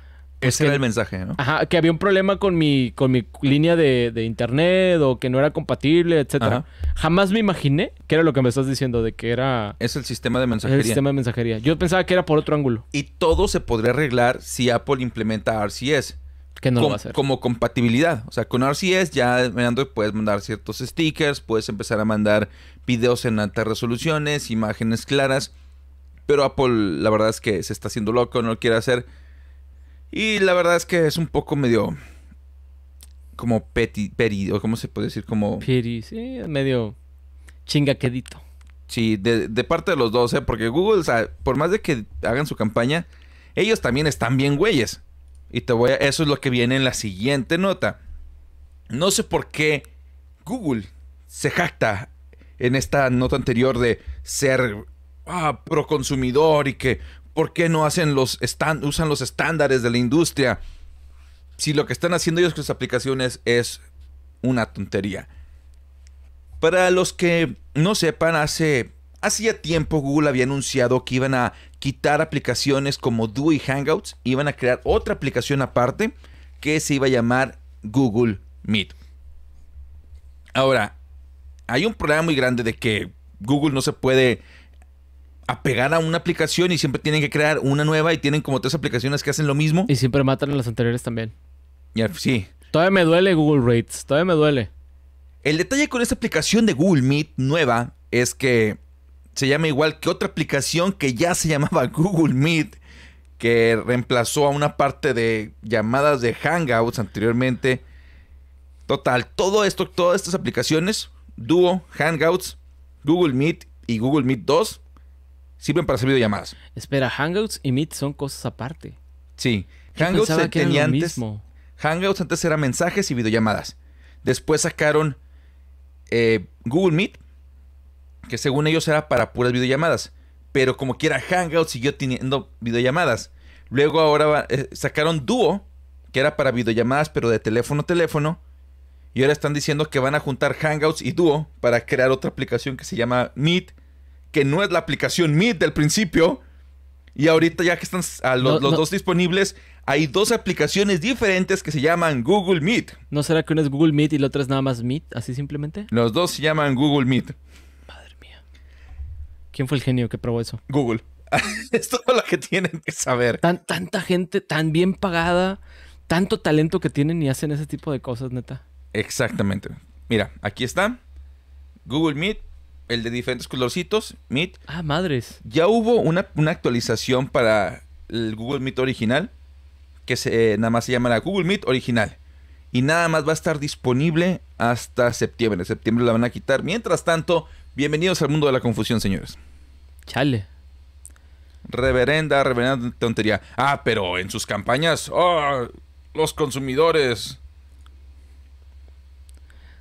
B: ese pues era el mensaje, ¿no? Ajá, que había un problema con mi, con mi línea de, internet o que no era compatible, etcétera. Jamás me imaginé que era lo que me estás diciendo, de que era... Es el sistema de
A: mensajería. El sistema de
B: mensajería. Yo pensaba que era por otro ángulo.
A: Y todo se podría arreglar si Apple implementa RCS. Que no hacer. Como compatibilidad. O sea, con RCS ya puedes mandar ciertos stickers, puedes empezar a mandar videos en altas resoluciones, imágenes claras. Pero Apple, la verdad es que se está haciendo loco, no lo quiere hacer y la verdad es que es un poco medio. Como peti, peri, o cómo se puede decir, como. Peri, sí, medio chingaquedito. Sí, de, de parte de los dos, ¿eh? Porque Google, o sea, por más de que hagan su campaña, ellos también están bien güeyes. Y te voy a, eso es lo que viene en la siguiente nota. No sé por qué Google se jacta en esta nota anterior de ser ah, pro consumidor y que ¿Por qué no hacen los usan los estándares de la industria? Si lo que están haciendo ellos con sus aplicaciones es una tontería. Para los que no sepan, hace hacía tiempo Google había anunciado que iban a quitar aplicaciones como Duo y Hangouts, iban a crear otra aplicación aparte que se iba a llamar Google Meet. Ahora, hay un problema muy grande de que Google no se puede a pegar a una aplicación y siempre tienen que crear una nueva y tienen como tres aplicaciones que hacen lo mismo. Y siempre matan a las anteriores también. sí. Todavía me duele Google Rates, todavía me duele. El detalle con esta aplicación de Google Meet nueva es que se llama igual que otra aplicación que ya se llamaba Google Meet, que reemplazó a una parte de llamadas de Hangouts anteriormente. Total, todo esto, todas estas aplicaciones, Duo, Hangouts, Google Meet y Google Meet 2, sirven para hacer videollamadas. Espera, Hangouts y Meet son cosas aparte. Sí. Hangouts antes. Hangouts antes era mensajes y videollamadas. Después sacaron eh, Google Meet, que según ellos era para puras videollamadas. Pero como quiera, Hangouts siguió teniendo videollamadas. Luego ahora eh, sacaron Duo, que era para videollamadas, pero de teléfono a teléfono. Y ahora están diciendo que van a juntar Hangouts y Duo para crear otra aplicación que se llama Meet que no es la aplicación Meet del principio. Y ahorita ya que están a los, dos disponibles, hay dos aplicaciones diferentes que se llaman Google Meet. ¿No será que una es Google Meet y la otra es nada más Meet, así simplemente? Los dos se llaman Google Meet. Madre mía. ¿Quién fue el genio que probó eso? Google. es todo lo que tienen que saber.
B: tanta gente tan bien pagada, tanto talento que tienen y hacen ese tipo de cosas, neta.
A: Exactamente. Mira, aquí está. Google Meet el de diferentes colorcitos, Meet. Ah, madres. Ya hubo una, actualización para el Google Meet original, que se, eh, nada más se llama la Google Meet original. Y nada más va a estar disponible hasta septiembre. En septiembre la van a quitar. Mientras tanto, bienvenidos al mundo de la confusión, señores. Chale. Reverenda, reverenda tontería. Ah, pero en sus campañas, oh, los consumidores.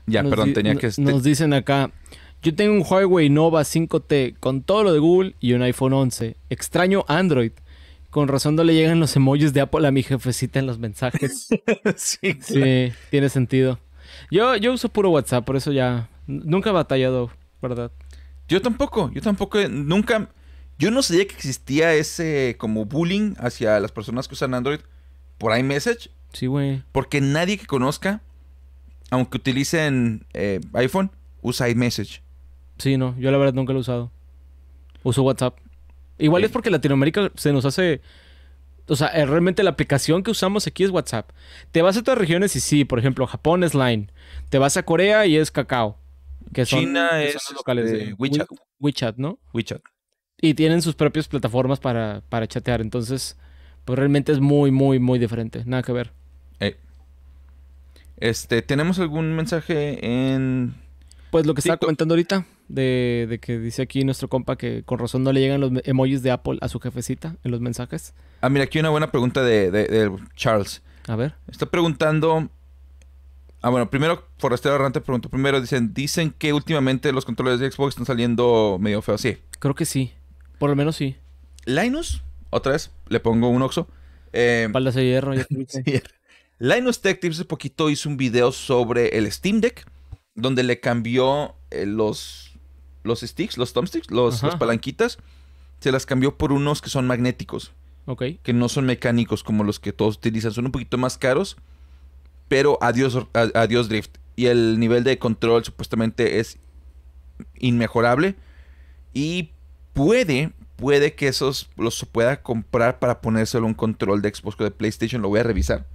A: Ya, perdón, tenía que... Este nos
B: dicen acá, yo tengo un Huawei Nova 5T con todo lo de Google y un iPhone 11. Extraño Android. Con razón no le llegan los emojis de Apple a mi jefecita en los mensajes. sí, sí tiene sentido. Yo, yo uso puro WhatsApp, por eso ya nunca he batallado,
A: ¿verdad? Yo tampoco, yo tampoco, nunca, yo no sabía que existía ese como bullying hacia las personas que usan Android por iMessage. Sí, güey. Porque nadie que conozca, aunque utilicen eh, iPhone, usa iMessage. Sí, no, yo la verdad nunca lo he usado. Uso WhatsApp.
B: Igual es porque Latinoamérica se nos hace. O sea, eh, realmente la aplicación que usamos aquí es WhatsApp. Te vas a otras regiones y sí, por ejemplo, Japón es Line. Te vas a Corea y es Kakao. Que China es este, locales WeChat. ¿no? WeChat. Y tienen sus propias plataformas para, para chatear. Entonces, pues realmente es muy, muy, muy diferente. Nada que ver.
A: Eh, este, ¿tenemos algún mensaje en.
B: Pues lo que estaba comentando ahorita de, que dice aquí nuestro compa que con razón no le llegan los emojis de Apple a su jefecita en los mensajes.
A: Ah, mira, aquí una buena pregunta de, Charles. A ver. Está preguntando. Ah, bueno, primero, Forastero Arrante, preguntó primero. Dicen, dicen que últimamente los controles de Xbox están saliendo medio feos. Sí.
B: Creo que sí. Por lo menos sí.
A: Linus, otra vez, le pongo un oxo. Eh, Paldas de hierro. Ya Linus Tech Tips hace poquito hizo un video sobre el Steam Deck, donde le cambió eh, los los sticks, los thumbsticks, los, las palanquitas, se las cambió por unos que son magnéticos. Ok. Que no son mecánicos como los que todos utilizan. Son un poquito más caros, pero adiós, adiós drift. Y el nivel de control supuestamente es inmejorable. Y puede, puede que esos los pueda comprar para ponérselo un control de Xbox o de PlayStation. Lo voy a revisar.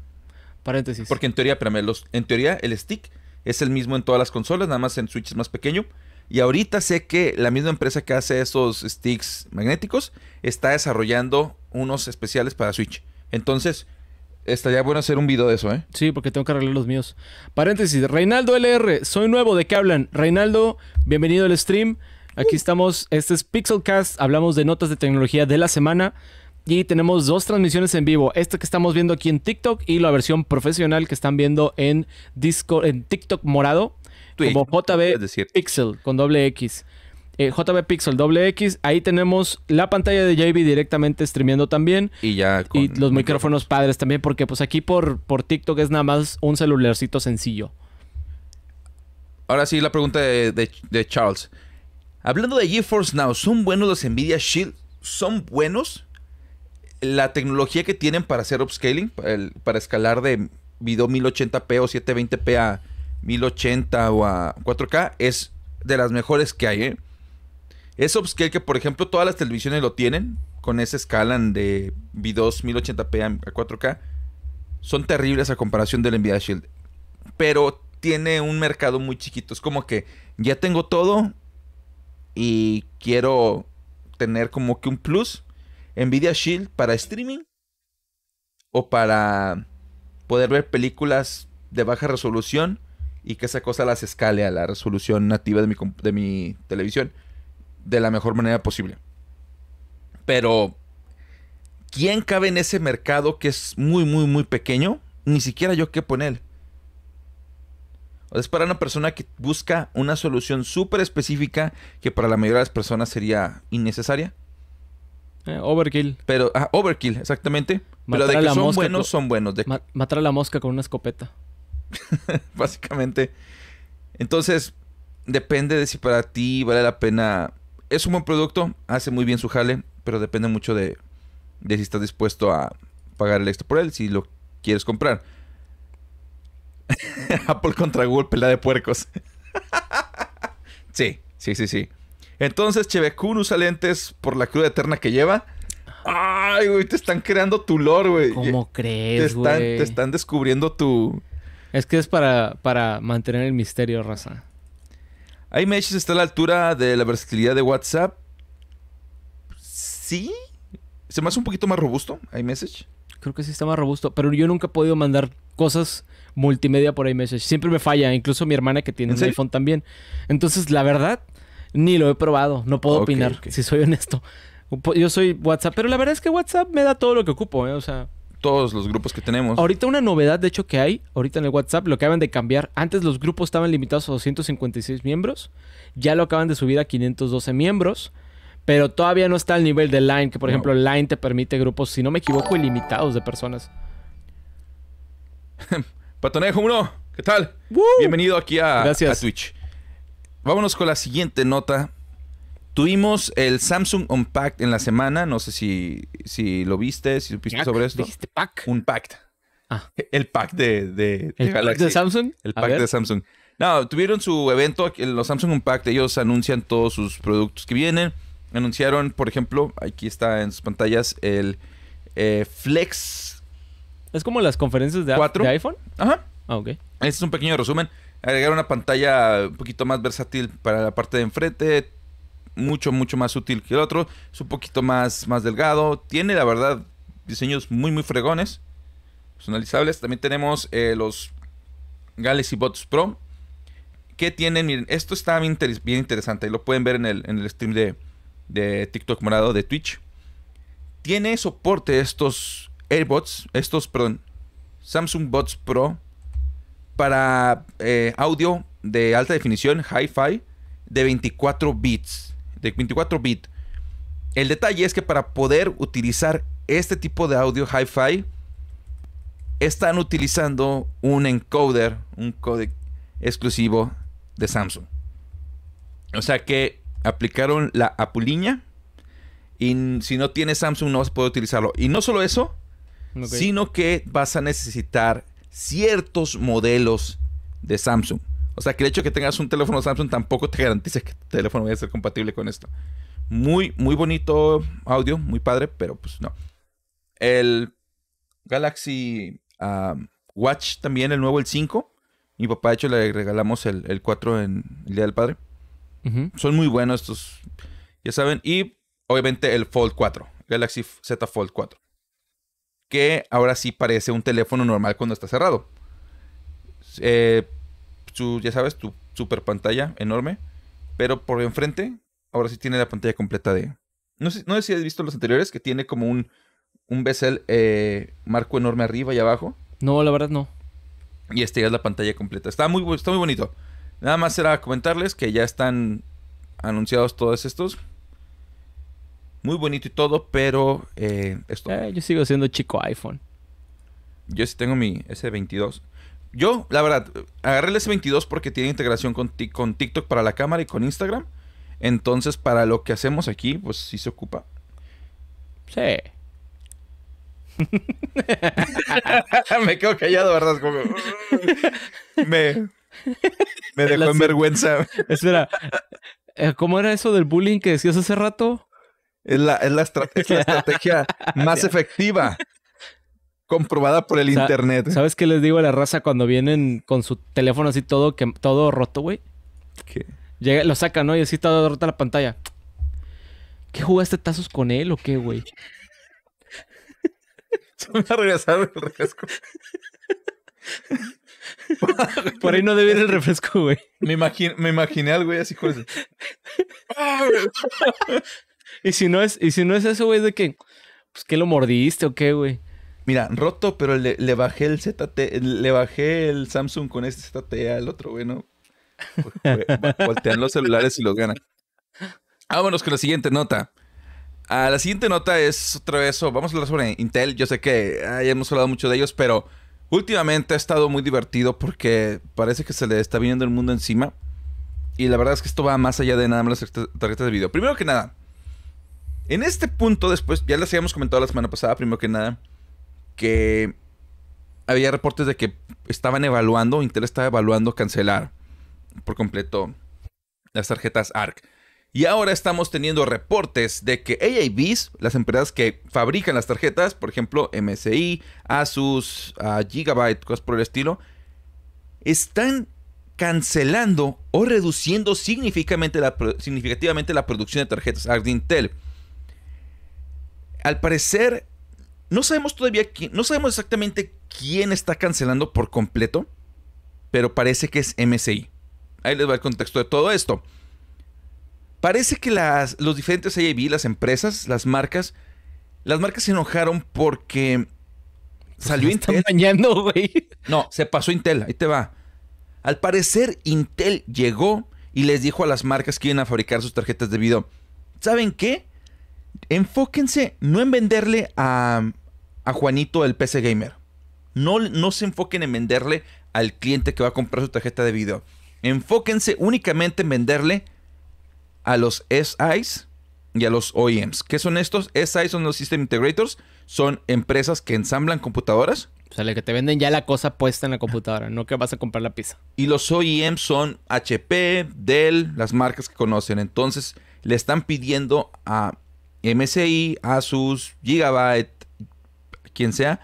A: Paréntesis. Porque en teoría, espérame, en teoría el stick es el mismo en todas las consolas, nada más en Switch es más pequeño. Y ahorita sé que la misma empresa que hace esos sticks magnéticos está desarrollando unos especiales para Switch. Entonces, estaría bueno hacer un video de eso, ¿eh? Sí, porque tengo que arreglar los míos. Paréntesis, Reinaldo LR, soy nuevo, ¿de
B: qué hablan? Reinaldo, bienvenido al stream. Aquí estamos, este es Pixelcast, hablamos de notas de tecnología de la semana y tenemos dos transmisiones en vivo, esta que estamos viendo aquí en TikTok y la versión profesional que están viendo en Discord en TikTok morado, como JB Pixel con doble X. Eh, JB Pixel doble X. Ahí tenemos la pantalla de JB directamente streameando también. Y ya. los micrófonos, padres también, porque pues aquí por, TikTok es nada más un celularcito sencillo.
A: Ahora sí, la pregunta de, Charles. Hablando de GeForce Now, ¿son buenos los Nvidia Shield? ¿Son buenos? La tecnología que tienen para hacer upscaling, para escalar de video 1080p o 720p a 1080 o a 4K es de las mejores que hay. ¿eh? Es upscale que, por ejemplo, todas las televisiones lo tienen con esa escala de V2 1080p a 4K. Son terribles a comparación del Nvidia Shield. Pero tiene un mercado muy chiquito. Es como que ya tengo todo y quiero tener como que un plus. Nvidia Shield para streaming o para poder ver películas de baja resolución y que esa cosa las escale a la resolución nativa de mi, de mi televisión de la mejor manera posible. Pero, ¿quién cabe en ese mercado que es muy, muy, muy pequeño? Ni siquiera yo qué en él. Es para una persona que busca una solución súper específica que para la mayoría de las personas sería innecesaria. Eh, overkill. Pero, ah, overkill, exactamente. Pero de que son buenos, son buenos.
B: Matar a la mosca con una escopeta.
A: Básicamente. Entonces, depende de si para ti vale la pena. Es un buen producto, hace muy bien su jale, pero depende mucho de, de si estás dispuesto a pagar el extra por él, si lo quieres comprar. Apple contra Google, Pelada de puercos. sí, sí, sí, sí. Entonces, Chevecun usa lentes por la cruda eterna que lleva. Ay, güey, te están creando tu lore, güey. ¿Cómo crees, güey? Te
B: están descubriendo tu, es que es para, para mantener el misterio, raza.
A: iMessage está a la altura de la versatilidad de WhatsApp. Sí. Se me hace un poquito más robusto iMessage. Creo que sí está más robusto, pero yo nunca
B: he podido mandar cosas multimedia por iMessage. Siempre me falla, incluso mi hermana que tiene un iPhone también. Entonces, la verdad, ni lo he probado. No puedo opinar, si soy honesto. Yo soy WhatsApp, pero la verdad es que WhatsApp me da todo lo que ocupo, ¿eh? O sea,
A: todos los grupos que tenemos.
B: Ahorita una novedad, de hecho, que hay, ahorita en el WhatsApp, lo acaban de cambiar. Antes los grupos estaban limitados a 256 miembros, ya lo acaban de subir a 512 miembros, pero todavía no está al nivel de Line, que por ejemplo Line te permite grupos, si no me equivoco, ilimitados de personas.
A: Patonejo 1, ¿qué tal? Bienvenido aquí a, a Twitch. Vámonos con la siguiente nota Tuvimos el Samsung Unpacked en la semana. No sé si, si lo viste, si supiste sobre esto. ¿Dijiste pack? Un Ah. El pack de, de, ¿El pack de Samsung? El pack de Samsung. No, tuvieron su evento, los Samsung Unpacked. Ellos anuncian todos sus productos que vienen. Anunciaron, por ejemplo, aquí está en sus pantallas el eh, Flex. ¿Es como las conferencias de, de iPhone? Ajá. Ah, ok. Este es un pequeño resumen. Agregaron una pantalla un poquito más versátil para la parte de enfrente mucho, mucho más útil que el otro. Es un poquito más, más delgado. Tiene, la verdad, diseños muy, muy fregones. Personalizables. También tenemos eh, los Galaxy Bots Pro. Que tienen, miren, esto está bien, interesante. Y lo pueden ver en el, en el stream de, de TikTok morado de Twitch. Tiene soporte estos AirBots, estos, perdón, Samsung Bots Pro para eh, audio de alta definición, hi-fi, de 24 bits de 24 bits. El detalle es que para poder utilizar este tipo de audio hi-fi, están utilizando un encoder, un codec exclusivo de Samsung. O sea que aplicaron la apuliña y si no tienes Samsung no vas a poder utilizarlo. Y no solo eso, sino que vas a necesitar ciertos modelos de Samsung. O sea, que el hecho de que tengas un teléfono Samsung tampoco te garantiza que tu teléfono vaya a ser compatible con esto. Muy, muy bonito audio, muy padre, pero pues no. El Galaxy Watch también, el nuevo, el 5. Mi papá, de hecho, le regalamos el, 4 en el Día del Padre. Son muy buenos estos, ya saben. Y obviamente el Fold 4, Galaxy Z Fold 4. Que ahora sí parece un teléfono normal cuando está cerrado. Eh, ya sabes, tu super pantalla enorme, pero por enfrente, ahora sí tiene la pantalla completa de... No sé, si has visto los anteriores, que tiene como un, un bezel, eh, marco enorme arriba y abajo.
B: No, la verdad no.
A: Y este ya es la pantalla completa. Está muy, muy bonito. Nada más era comentarles que ya están anunciados todos estos. Muy bonito y todo, pero eh, esto. Eh,
B: yo sigo siendo chico iPhone.
A: Yo sí tengo mi S22 yo, la verdad, agarré el S22 porque tiene integración con, TikTok para la cámara y con Instagram. Entonces, para lo que hacemos aquí, pues sí se ocupa. Sí. me quedo callado, ¿verdad? me, me dejó en vergüenza.
B: Espera, eh, ¿cómo era eso del bullying que decías hace rato? Es es es
A: la estrategia más efectiva comprobada por el internet.
B: ¿Sabes qué les digo a la raza cuando vienen con su teléfono así todo, que, todo roto, güey? ¿Qué? Llega, lo sacan, ¿no? Y así todo rota la pantalla. ¿Qué jugaste tazos con él o qué, güey?
A: Se me va a el refresco.
B: Por ahí no debe ir el refresco, güey.
A: Me, me
B: imaginé al güey así con y si no es, y si no
A: es eso, güey, de que, pues que lo mordiste o qué, güey. Mira, roto, pero le, bajé el ZT, le bajé el Samsung con este ZT al otro, bueno. Voltean los celulares y los ganan. Vámonos con la siguiente nota. Ah, la siguiente nota es otra vez, vamos a hablar sobre Intel. Yo sé que ah, ya hemos hablado mucho de ellos, pero últimamente ha estado muy divertido porque parece que se le está viniendo el mundo encima. Y la verdad es que esto va más allá de nada más las tarjetas de video. Primero que nada, en este punto, después, ya les habíamos comentado la semana pasada, primero que nada, que había reportes de que estaban evaluando, Intel estaba evaluando cancelar por completo las tarjetas ARC. Y ahora estamos teniendo reportes de que AIBs, las empresas que fabrican las tarjetas, por ejemplo MSI, Asus, ah, Gigabyte, cosas por el estilo, están cancelando o reduciendo significativamente la, significativamente la producción de tarjetas ARC de Intel. Al parecer, no sabemos todavía quién, no sabemos exactamente quién está cancelando por completo, pero parece que es MSI. Ahí les va el contexto de todo esto. Parece que las, los diferentes AIB, las empresas, las marcas, las marcas se enojaron porque pues salió Intel. güey. No, se pasó Intel, ahí te va. Al parecer, Intel llegó y les dijo a las marcas que iban a fabricar sus tarjetas de video: ¿Saben qué? Enfóquense no en venderle a a Juanito el PC Gamer. No, no se enfoquen en venderle al cliente que va a comprar su tarjeta de video. Enfóquense únicamente en venderle a los SIs y a los OEMs. ¿Qué son estos? SIs son los System Integrators. Son empresas que ensamblan computadoras. O sea, que te venden ya la cosa puesta en la computadora, no que vas a comprar la pizza. Y los OEMs son HP, Dell, las marcas que conocen. Entonces, le están pidiendo a MSI, Asus, Gigabyte, quien sea,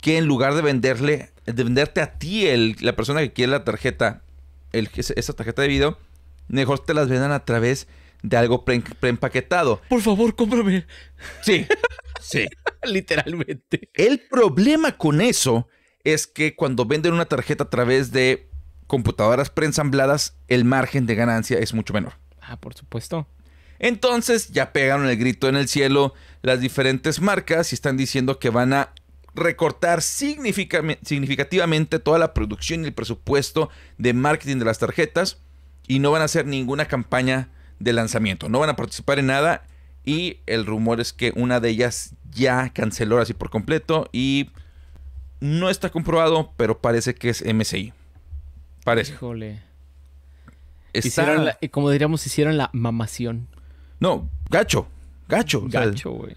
A: que en lugar de venderle, de venderte a ti, el, la persona que quiere la tarjeta, esa tarjeta de video, mejor te las vendan a través de algo preempaquetado. Por favor, cómprame. Sí, sí. Literalmente. El problema con eso es que cuando venden una tarjeta a través de computadoras preensambladas, el margen de ganancia es mucho menor. Ah, por supuesto. Entonces ya pegaron el grito en el cielo las diferentes marcas y están diciendo que van a recortar significativamente toda la producción y el presupuesto de marketing de las tarjetas y no van a hacer ninguna campaña de lanzamiento, no van a participar en nada y el rumor es que una de ellas ya canceló así por completo y no está comprobado, pero parece que es MSI. Parece. Híjole.
B: como diríamos, hicieron la mamación.
A: No, gacho, gacho. Gacho, güey.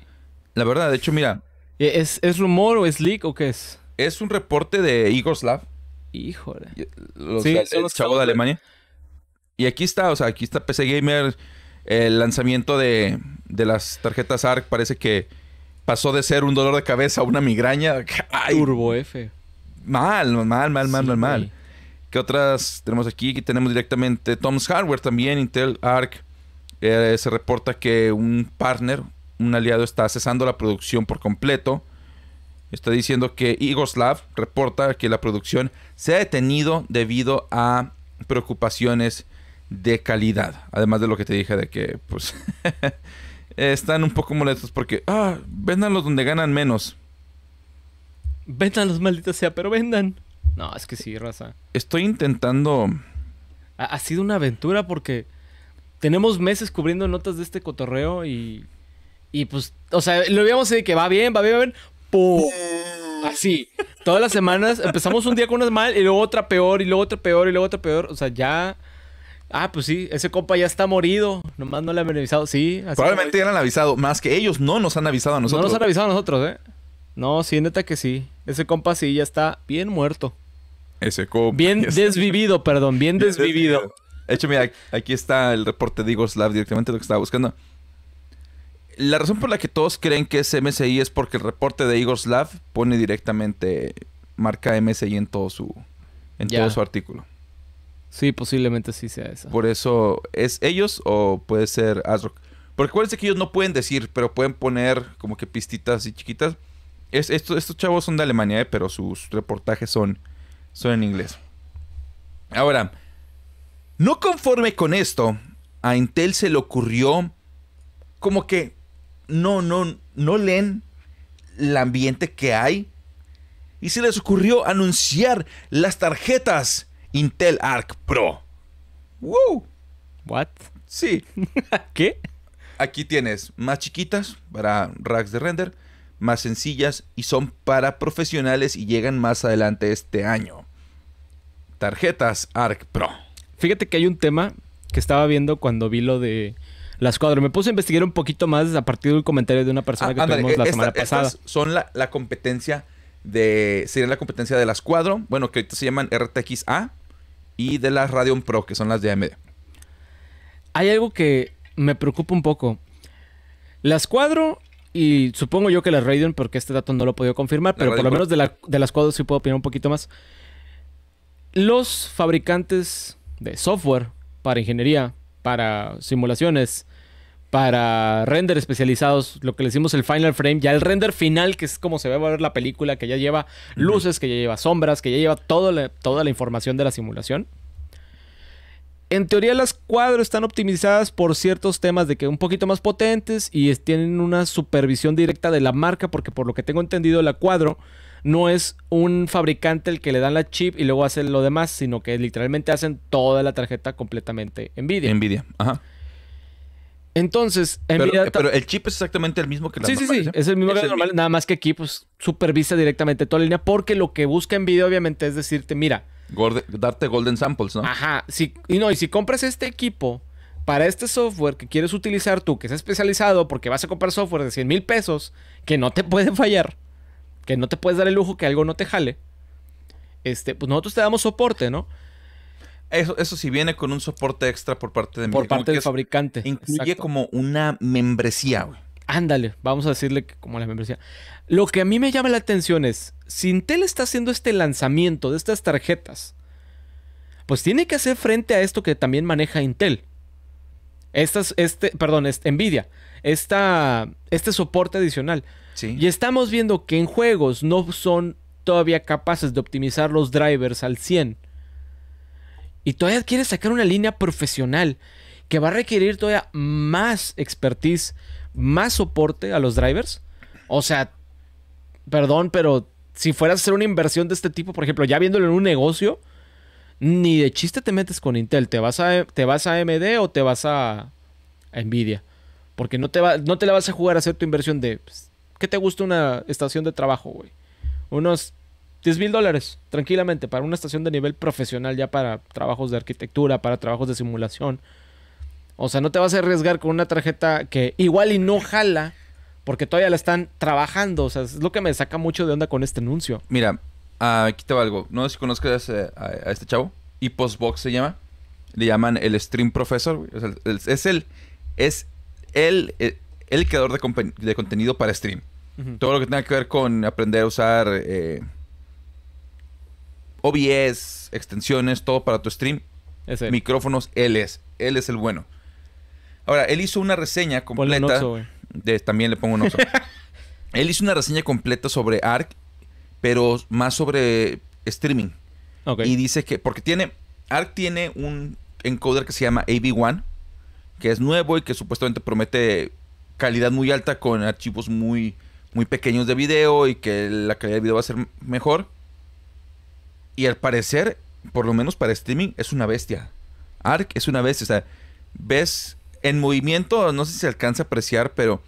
A: La verdad, de hecho, mira. ¿E-, ¿Es, ¿Es, rumor o es leak o qué es? Es un reporte de Slav. Híjole. sí, el, chavo de Alemania. Y aquí está, o sea, aquí está PC Gamer. El lanzamiento de, las tarjetas ARC parece que pasó de ser un dolor de cabeza a una migraña. Turbo F. Mal, mal, mal, mal, mal, mal. ¿Qué otras tenemos aquí? Aquí tenemos directamente Tom's Hardware también, Intel, ARC. Eh, se reporta que un partner, un aliado, está cesando la producción por completo. Está diciendo que Igoslav reporta que la producción se ha detenido debido a preocupaciones de calidad. Además de lo que te dije de que, pues, están un poco molestos porque, ah, véndanlos donde ganan menos. Véndanlos, malditos sea,
B: pero vendan. No, es que sí, raza. Estoy intentando. ha sido una aventura porque tenemos meses cubriendo notas de este cotorreo y. Y pues, o sea, lo veíamos que va bien, va bien, va bien. ¡Pum! Así. Todas las semanas empezamos un día con unas mal y luego otra peor y luego otra peor y luego otra peor. O sea, ya. Ah, pues sí, ese compa ya está morido. Nomás no le han avisado. Sí. Así Probablemente
A: ya le han avisado, más que ellos no nos han avisado a nosotros. No nos han avisado
B: a nosotros, ¿eh? No, sí, neta que sí. Ese compa sí ya está
A: bien muerto. Ese compa. Bien desvivido, perdón, bien desvivido. De hecho, mira, aquí está el reporte de Igor Slav directamente lo que estaba buscando. La razón por la que todos creen que es MSI es porque el reporte de Igor Slav pone directamente marca MSI en todo su en todo su artículo.
B: Sí, posiblemente sí sea eso.
A: Por eso es ellos o puede ser ASRock. Porque acuérdense que ellos no pueden decir, pero pueden poner como que pistitas y chiquitas. Es, estos, estos chavos son de Alemania, eh, pero sus reportajes son, son en inglés. Ahora, no conforme con esto, a Intel se le ocurrió como que no, no, no leen el ambiente que hay. Y se les ocurrió anunciar las tarjetas Intel Arc Pro. ¡Woo! ¿What? Sí. ¿Qué? Aquí tienes más chiquitas para racks de render, más sencillas y son para profesionales y llegan más adelante este año. Tarjetas Arc Pro. Fíjate que hay un tema
B: que estaba viendo cuando vi lo de las Cuadro. Me puse a investigar un poquito más a partir del comentario de una persona ah, que tuvimos la eh, semana pasada.
A: son la, competencia de. Sería la competencia de las cuadro, bueno, que ahorita se llaman RTX-A y de las Radeon Pro, que son las de AMD.
B: Hay algo que me preocupa un poco. Las cuadro y supongo yo que las Radeon, porque este dato no lo he podido confirmar, pero por lo menos de, de las cuadros sí puedo opinar un poquito más. Los fabricantes de software para ingeniería, para simulaciones, para render especializados, lo que le decimos el final frame, ya el render final, que es como se va a ver la película, que ya lleva luces, que ya lleva sombras, que ya lleva toda toda la información de la simulación. En teoría las cuadros están optimizadas por ciertos temas de que un poquito más potentes y tienen una supervisión directa de la marca porque por lo que tengo entendido la cuadro no es un fabricante el que le dan la chip y luego hacen lo demás, sino que literalmente hacen toda la tarjeta completamente Nvidia.
A: Nvidia, ajá.
B: Entonces, Pero el chip es exactamente el mismo
A: que la Sí, sí, sí. ¿eh? Es el mismo que normal,
B: nada más que aquí, pues, supervisa directamente toda la línea, porque lo que busca Nvidia, obviamente, es decirte, mira... darte golden samples, ¿no? Ajá. y no, y si compras este equipo para este software que quieres utilizar tú, que es especializado, porque vas a comprar software de 100 mil pesos, que no te puede fallar que no te puedes dar el lujo que algo no te jale,
A: este, pues nosotros te damos soporte, ¿no? Eso, eso sí viene con un soporte extra por parte de Por parte del fabricante. Incluye como una membresía, güey. Ándale,
B: vamos a decirle como la membresía. Lo que a mí me llama la atención es, si Intel está haciendo este lanzamiento de estas tarjetas, pues tiene que hacer frente a esto que también maneja Intel. Estas, este, perdón, es Nvidia. este soporte adicional. Y estamos viendo que en juegos no son todavía capaces de optimizar los drivers al 100. Y todavía quieres sacar una línea profesional que va a requerir todavía más expertise, más soporte a los drivers. O sea, perdón, pero si fueras a hacer una inversión de este tipo, por ejemplo, ya viéndolo en un negocio, ni de chiste te metes con Intel. Te vas a, te vas a AMD o te vas a, Nvidia. Porque no te, no te la vas a jugar a hacer tu inversión de pues, ¿Qué te gusta una estación de trabajo, güey? Unos 10 mil dólares, tranquilamente, para una estación de nivel profesional, ya para trabajos de arquitectura, para trabajos de simulación. O sea, no te vas a arriesgar con una tarjeta que igual y no jala, porque todavía la están trabajando. O sea, es lo que me saca mucho de onda con este anuncio.
A: Mira, ah, aquí te valgo. No sé si conozcas a, este chavo. Y Postbox se llama. Le llaman el Stream Professor. es el. Es el, eh, el, creador de contenido para stream. Todo lo que tenga que ver con aprender a usar eh, OBS, extensiones, todo para tu stream. Micrófonos, él es. Él es el bueno. Ahora, él hizo una reseña completa. también le pongo un oso. él hizo una reseña completa sobre ARC, pero más sobre streaming. Y dice que, porque tiene, ARC tiene un encoder que se llama av 1 que es nuevo y que supuestamente promete calidad muy alta con archivos muy muy pequeños de video y que la calidad de video va a ser mejor. Y al parecer, por lo menos para streaming, es una bestia. Ark es una bestia. O sea, ves en movimiento, no sé si se alcanza a apreciar, pero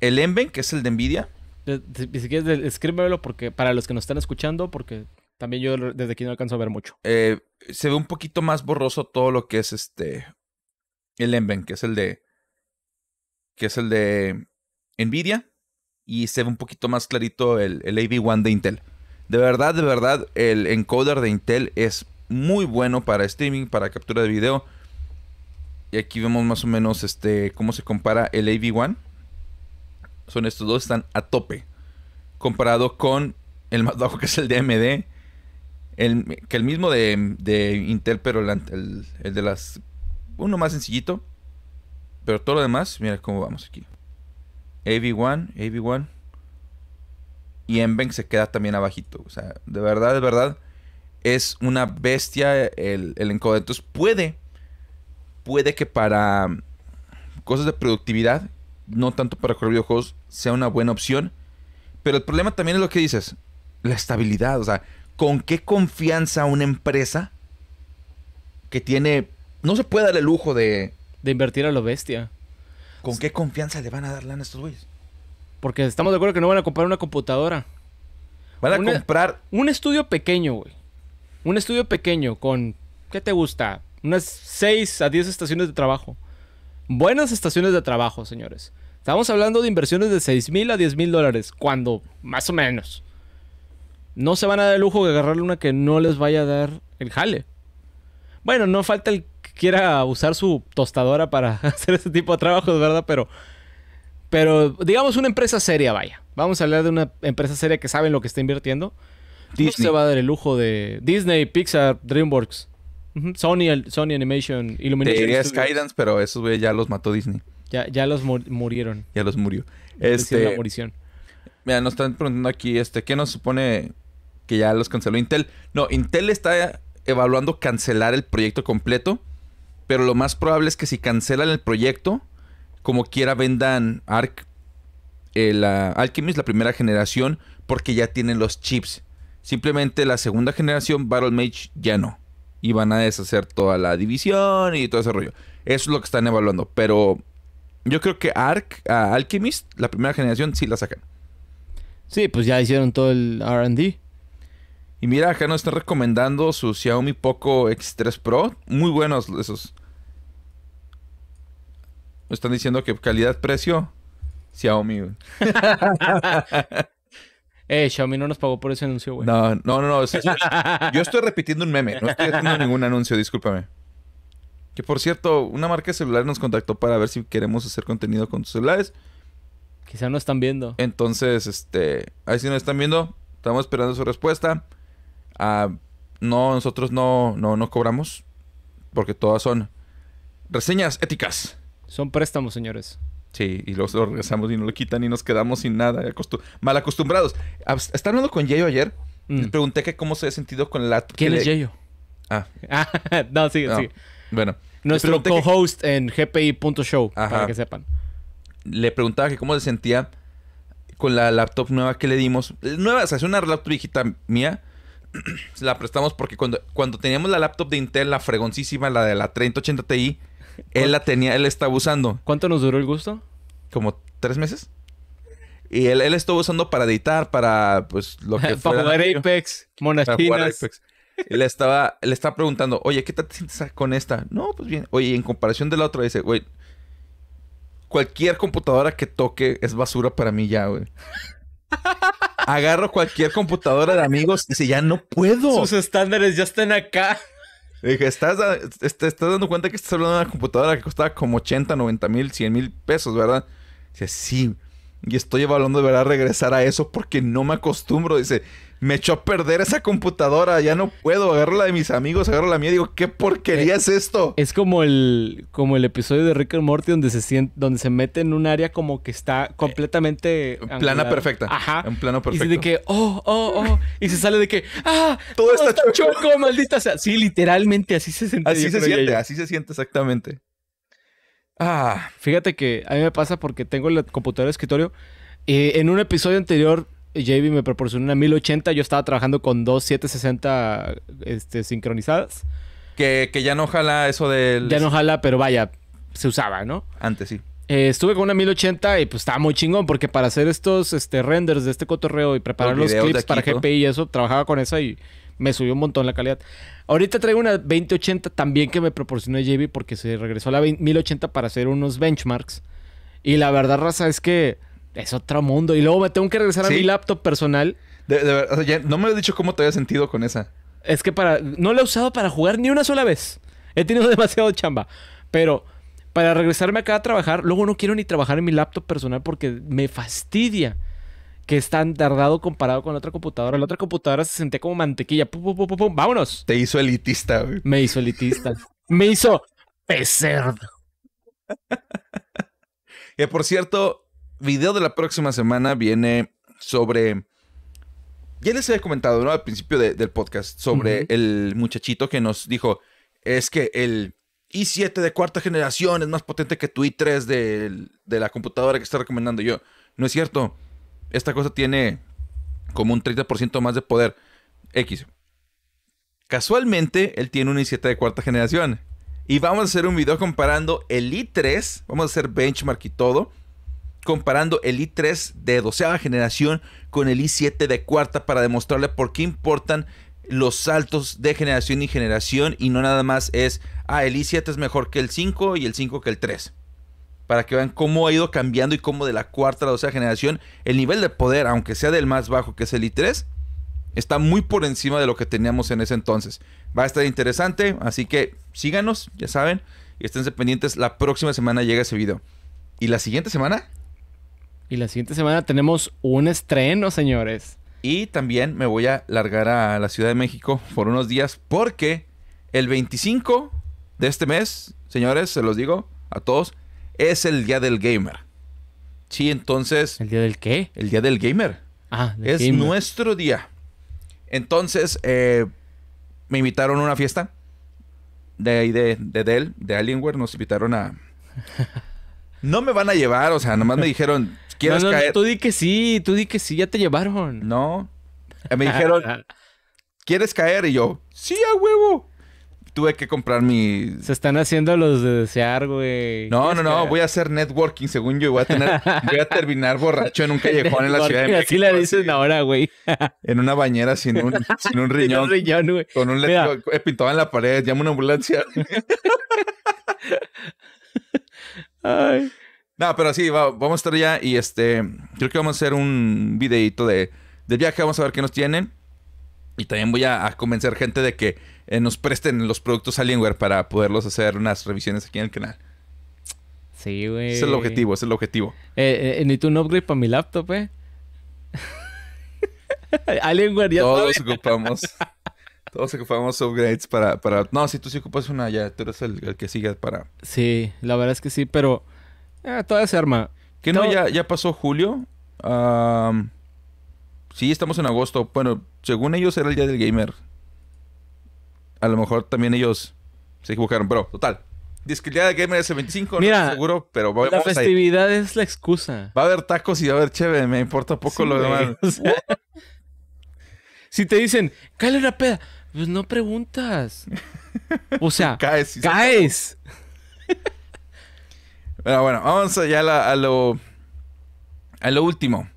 A: el Enven, que es el de Nvidia. Si quieres, escríbemelo porque para los que nos están escuchando,
B: porque también yo desde aquí no alcanzo a ver mucho.
A: Eh, se ve un poquito más borroso todo lo que es este. El Enven, que es el de. Que es el de Nvidia y se ve un poquito más clarito el, AV1 de Intel. De verdad, de verdad, el encoder de Intel es muy bueno para streaming, para captura de video. Y aquí vemos más o menos este, cómo se compara el AV1. Son estos dos, están a tope. Comparado con el más bajo que es el de AMD. El, que el mismo de, Intel, pero el, el de las... Uno más sencillito. Pero todo lo demás, mira cómo vamos aquí av 1 av 1 Y Enveng se queda también abajito. O sea, de verdad, de verdad. Es una bestia el, el encoder. Entonces puede, puede que para um, cosas de productividad, no tanto para correr videojuegos, sea una buena opción. Pero el problema también es lo que dices, la estabilidad. O sea, ¿con qué confianza una empresa que tiene... No se puede dar el lujo de... De invertir a la bestia. ¿Con qué confianza le van a dar lana a estos güeyes?
B: Porque estamos de acuerdo que no van a comprar una computadora. Van a comprar. Un estudio pequeño, güey. Un estudio pequeño con. ¿Qué te gusta? Unas 6 a 10 estaciones de trabajo. Buenas estaciones de trabajo, señores. Estamos hablando de inversiones de 6 mil a 10 mil dólares. Cuando, más o menos. No se van a dar el lujo de agarrarle una que no les vaya a dar el jale. Bueno, no falta el quiera usar su tostadora para hacer ese tipo de trabajos, ¿verdad? Pero, pero digamos una empresa seria, vaya. Vamos a hablar de una empresa seria que sabe en lo que está invirtiendo. Disney. se va a dar el lujo de Disney, Pixar, DreamWorks, Sony, Sony Animation, Illumination. Te diría Skydance,
A: pero esos güey ya los mató Disney.
B: Ya, ya los murieron.
A: Ya los murió. Este, la morición. Mira, nos están preguntando aquí, este, ¿qué nos supone que ya los canceló Intel? No, Intel está evaluando cancelar el proyecto completo pero lo más probable es que si cancelan el proyecto, como quiera vendan Arc, eh, la Alchemist, la primera generación, porque ya tienen los chips. Simplemente la segunda generación, Battle Mage, ya no. Y van a deshacer toda la división y todo ese rollo. Eso es lo que están evaluando. Pero yo creo que Arc, ah, Alchemist, la primera generación, sí la sacan. Sí, pues ya hicieron todo el RD. Y mira, acá nos están recomendando su Xiaomi Poco X3 Pro. Muy buenos esos. están diciendo que calidad-precio, Xiaomi.
B: eh, Xiaomi no nos pagó por ese anuncio, güey. No,
A: no, no. yo estoy repitiendo un meme. No estoy haciendo ningún anuncio, discúlpame. Que por cierto, una marca de celular nos contactó para ver si queremos hacer contenido con sus celulares. Quizá no están viendo. Entonces, este, ahí sí nos están viendo. Estamos esperando su respuesta. Ah, no, nosotros no, no, cobramos porque todas son reseñas éticas. Son préstamos, señores. Sí, y los, regresamos y nos lo quitan y nos quedamos sin nada, mal acostumbrados. Ah, pues, Estaba hablando con Yeyo ayer. Mm. Le pregunté que cómo se ha sentido con la... ¿Quién es Ah. no, sí, sí Bueno. Nuestro co-host
B: en gpi.show, para que sepan.
A: Le preguntaba que cómo se sentía con la laptop nueva que le dimos. Nueva, o sea, es una laptop viejita mía la prestamos porque cuando, cuando teníamos la laptop de Intel, la fregoncísima, la de la 3080 Ti, él la tenía, él estaba usando. ¿Cuánto nos duró el gusto? Como tres meses. Y él, él estuvo usando para editar, para pues lo que fuera. para jugar
B: Apex, jugar Apex.
A: Y le estaba, le estaba preguntando, oye, ¿qué tal te sientes con esta? No, pues bien. Oye, en comparación de la otra, dice, güey, cualquier computadora que toque es basura para mí ya, güey. Agarro cualquier computadora de amigos y dice, ya no puedo. Sus estándares ya están acá. dije, ¿estás, este, estás dando cuenta que estás hablando de una computadora que costaba como 80, 90 mil, 100 mil pesos, ¿verdad? Dice, sí. Y estoy evaluando de verdad regresar a eso porque no me acostumbro. Dice, me echó a perder esa computadora, ya no puedo, agarro la de mis amigos, agarro la mía, digo, ¿qué porquería eh, es, esto? Es como
B: el, como el episodio de Rick and Morty donde se siente, donde se mete en un área como que está eh, completamente... plana perfecta.
A: Ajá. En plano perfecto. Y de que,
B: oh, oh, oh, y se sale de que, ah, todo, está, maldita sea. Sí, literalmente así se siente. Así se siente, así
A: se siente exactamente.
B: Ah, fíjate que a mí me pasa porque tengo la computadora de escritorio. Eh, en un episodio anterior JB me proporcionó una 1080. Yo estaba trabajando con dos 760 este, sincronizadas.
A: Que, que ya no jala eso del.
B: Ya no jala, pero vaya, se usaba, ¿no? Antes sí. Eh, estuve con una 1080 y pues estaba muy chingón porque para hacer estos este, renders de este cotorreo y preparar los, clips para GPI y eso, trabajaba con esa y me subió un montón la calidad. Ahorita traigo una 2080 también que me proporcionó JB porque se regresó a la 1080 para hacer unos benchmarks. Y la verdad, raza, es que es otro mundo. Y luego me tengo que regresar a mi laptop personal. De, verdad, no me has dicho cómo te había sentido con esa. Es que para. No la he usado para jugar ni una sola vez. He tenido demasiado chamba. Pero para regresarme acá a trabajar, luego no quiero ni trabajar en mi laptop personal porque me fastidia que es tan tardado comparado con la otra computadora. La otra computadora se sentía como mantequilla. Vámonos. Te hizo elitista, güey. Me hizo elitista. me hizo ¡Peserdo!
A: y por cierto, video de la próxima semana viene sobre... Ya les había comentado, ¿no? Al principio del podcast, sobre el muchachito que nos dijo, es que el i7 de cuarta generación es más potente que tu i3 de, de la computadora que está recomendando yo. No es cierto. Esta cosa tiene como un 30% más de poder. X. Casualmente, él tiene un i7 de cuarta generación. Y vamos a hacer un video comparando el i3, vamos a hacer benchmark y todo, comparando el i3 de 12a generación con el i7 de cuarta para demostrarle por qué importan los saltos de generación y generación y no nada más es, ah, el i7 es mejor que el 5 y el 5 que el 3. Para que vean cómo ha ido cambiando y cómo de la cuarta a la 2a generación el nivel de poder, aunque sea del más bajo que es el i3, está muy por encima de lo que teníamos en ese entonces. Va a estar interesante, así que síganos, ya saben, y esténse pendientes. La próxima semana llega ese video. Y la siguiente semana y la siguiente semana tenemos un estreno, señores. Y también me voy a largar a la Ciudad de México por unos días porque el 25 de este mes, señores, se los digo a todos, es el Día del Gamer. Sí, entonces... ¿El Día del qué? El Día del Gamer. Ah, es nuestro día. Entonces, eh, me invitaron a una fiesta de ahí de, de Dell, de Alienware, nos invitaron a, no me van a llevar, o sea, nomás me dijeron, ¿quieres caer? No, tú di que sí, tú di que sí, ya te llevaron. No. Eh, me dijeron, ¿quieres caer? Y yo, sí, a huevo. Tuve que comprar mi... Se están haciendo
B: los de desear, güey. No, no, no. Voy
A: a hacer networking, según yo. Y voy a, tener... voy a terminar borracho en un callejón en la Ciudad de México. Así la dicen ahora, güey. en una bañera sin un, sin un riñón. un güey. Con un eh, pintado en la pared. Llama una ambulancia. No, pero sí, vamos a estar ya y este, creo que vamos a hacer un videito de, viaje, vamos a ver qué nos tienen. Y también voy a, a convencer gente de que eh, nos presten los productos Alienware para poderlos hacer unas revisiones aquí en el canal. Sí, güey. Ese es el objetivo, ese es el objetivo.
B: Eh, eh, eh, necesito un upgrade
A: para mi laptop, eh. Alienware ya Todos ocupamos. Todos ocupamos upgrades para, No, si tú sí ocupas una ya, tú eres el, que sigue para... Sí, la verdad es que sí, pero... toda eh, todavía se arma. Que no, ya, ya pasó julio. sí, estamos en agosto. Bueno, según ellos era el día del gamer. A lo mejor también ellos se equivocaron, pero total. Dice que el día del gamer es el 25, no estoy seguro, pero vamos La festividad es la excusa. Va a haber tacos y va a haber chévere, me importa poco lo demás. si te dicen,
B: cale una peda, pues no preguntas.
A: O sea, caes. caes. Pero bueno, vamos allá a, lo, a lo último.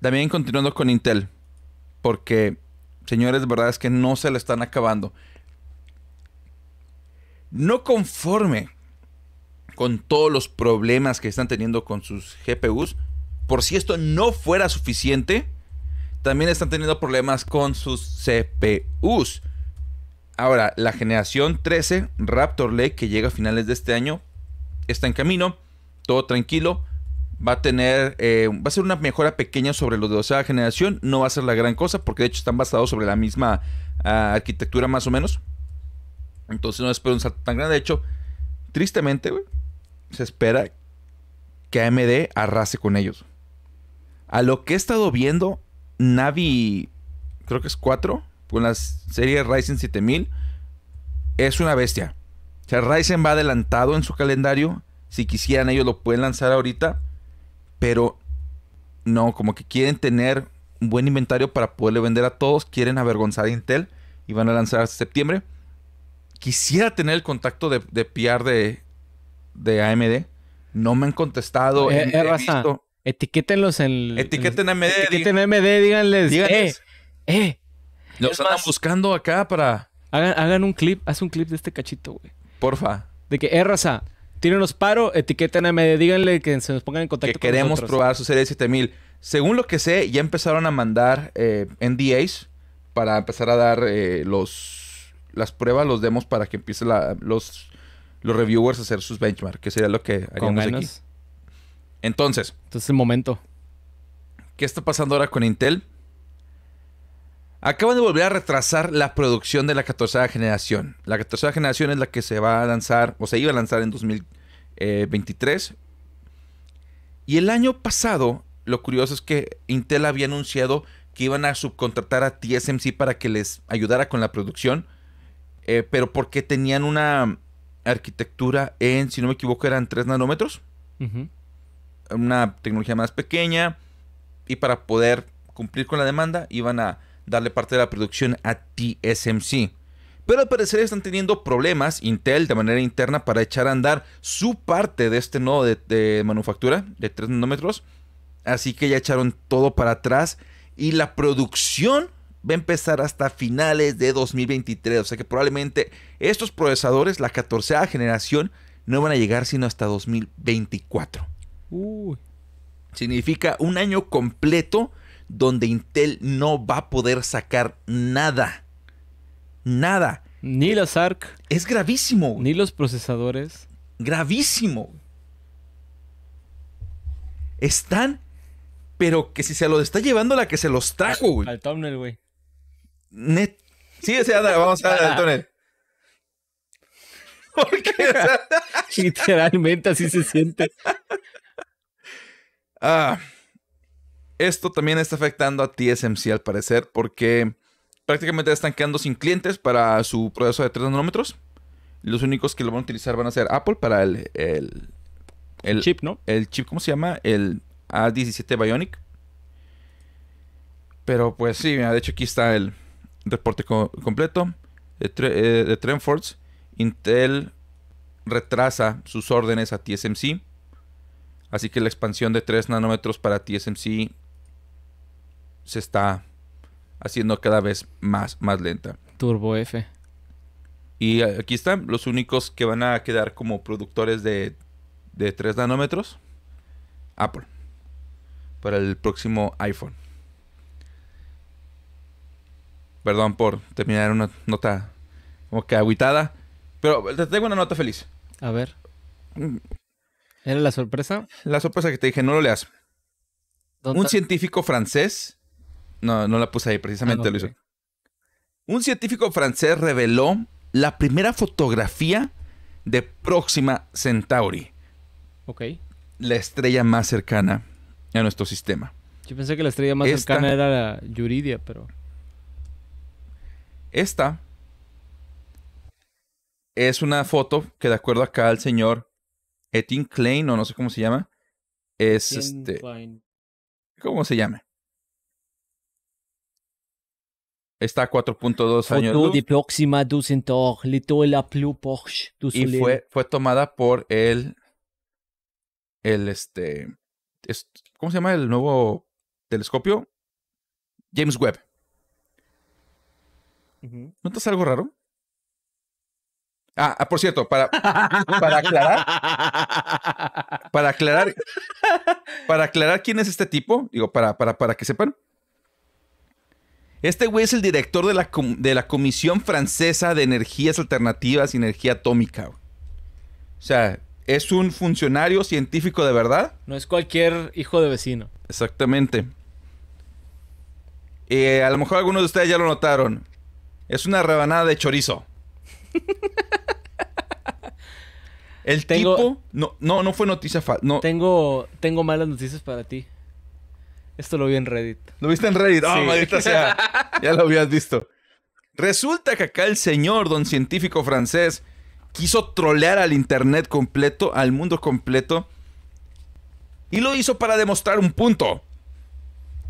A: También continuando con Intel. Porque, señores, verdad es que no se le están acabando. No conforme con todos los problemas que están teniendo con sus GPUs, por si esto no fuera suficiente, también están teniendo problemas con sus CPUs. Ahora, la generación 13 Raptor Lake que llega a finales de este año está en camino, todo tranquilo. Va a tener, eh, va a ser una mejora pequeña sobre los de segunda generación. No va a ser la gran cosa porque de hecho están basados sobre la misma ah, arquitectura más o menos. Entonces no espero un salto tan grande. De hecho, tristemente, se espera que AMD arrase con ellos. A lo que he estado viendo, Navi, creo que es 4, con la serie Ryzen 7000, es una bestia. O sea, Ryzen va adelantado en su calendario. Si quisieran, ellos lo pueden lanzar ahorita. Pero no, como que quieren tener un buen inventario para poderle vender a todos. Quieren avergonzar a Intel y van a lanzar hasta septiembre. Quisiera tener el contacto de, PR de, AMD. No me han contestado. Eh, he Etiquétenlos en. Etiqueten en, MD.
B: Etiqueten en MD, eh, díganles. eh, eh. Los andan buscando acá para. Hagan, un clip, haz un clip de este cachito, güey. Porfa.
A: De que, eh, raza, tírenos paro, etiqueten a MD, díganle que se nos pongan en contacto que queremos probar su serie 7000. Según lo que sé, ya empezaron a mandar eh, NDAs para empezar a dar eh, los las pruebas, los demos para que empiecen los, los reviewers a hacer sus benchmarks, que sería lo que haríamos entonces. Entonces es el momento. ¿Qué está pasando ahora con Intel? Acaban de volver a retrasar la producción de la 14 generación. La 14 generación es la que se va a lanzar, o se iba a lanzar en 2023. Y el año pasado, lo curioso es que Intel había anunciado que iban a subcontratar a TSMC para que les ayudara con la producción, eh, pero porque tenían una arquitectura en, si no me equivoco, eran 3 nanómetros. Ajá una tecnología más pequeña y para poder cumplir con la demanda iban a darle parte de la producción a TSMC. Pero al parecer están teniendo problemas Intel de manera interna para echar a andar su parte de este nodo de, manufactura de 3 nanómetros. Así que ya echaron todo para atrás y la producción va a empezar hasta finales de 2023. O sea que probablemente estos procesadores, la 14 a generación, no van a llegar sino hasta 2024. Significa un año completo donde Intel no va a poder sacar nada. Nada. Ni eh, las ARC. Es gravísimo. Ni los
B: procesadores.
A: Gravísimo. Están, pero que si se los está llevando la que se los trajo, güey. Al, güey. Sí, ese vamos a al túnel. Porque, Literalmente así se siente. Ah, esto también está afectando a TSMC al parecer porque prácticamente están quedando sin clientes para su proceso de 3 nanómetros. Los únicos que lo van a utilizar van a ser Apple para el, el, chip, ¿no? El chip, ¿cómo se llama? El A17 Bionic. Pero pues sí, de hecho aquí está el reporte completo de, eh, de Trendforce. Intel retrasa sus órdenes a TSMC Así que la expansión de 3 nanómetros para TSMC se está haciendo cada vez más, más lenta. Turbo F. Y aquí están los únicos que van a quedar como productores de, de 3 nanómetros. Apple. Para el próximo iPhone. Perdón por terminar una nota como que agüitada. Pero te tengo una nota feliz. A ver.
B: Mm. ¿Era la sorpresa?
A: La sorpresa que te dije, no lo leas. Un científico francés. No, no la puse ahí, precisamente ah, lo hizo. Un científico francés reveló la primera fotografía de Próxima Centauri. Ok. La estrella más cercana a nuestro sistema.
B: Yo pensé que la estrella más cercana era la Yuridia, pero.
A: Esta es una foto que, de acuerdo acá al señor Etienne Klein, o no sé cómo se llama, es este. ¿Cómo se llama? Está a 4.2 años.
B: de Y fue, fue
A: tomada por el. El este. ¿Cómo se llama el nuevo telescopio? James Webb. ¿Notas algo raro? Ah, ah, por cierto, para, para aclarar, para aclarar, para aclarar quién es este tipo, digo, para, para, que sepan. Este güey es el director de la, de la Comisión Francesa de Energías Alternativas y Energía Atómica. O sea, es un funcionario científico de verdad. No es cualquier hijo de vecino. Exactamente. Eh, a lo mejor algunos de ustedes ya lo notaron. Es una rebanada de chorizo. El tipo. No, no, no fue noticia falsa. No. Tengo, tengo malas noticias para ti. Esto lo vi en Reddit. ¿Lo viste en Reddit? Ah, ya lo habías visto. Resulta que acá el señor, don científico francés, quiso trolear al internet completo, al mundo completo. Y lo hizo para demostrar un punto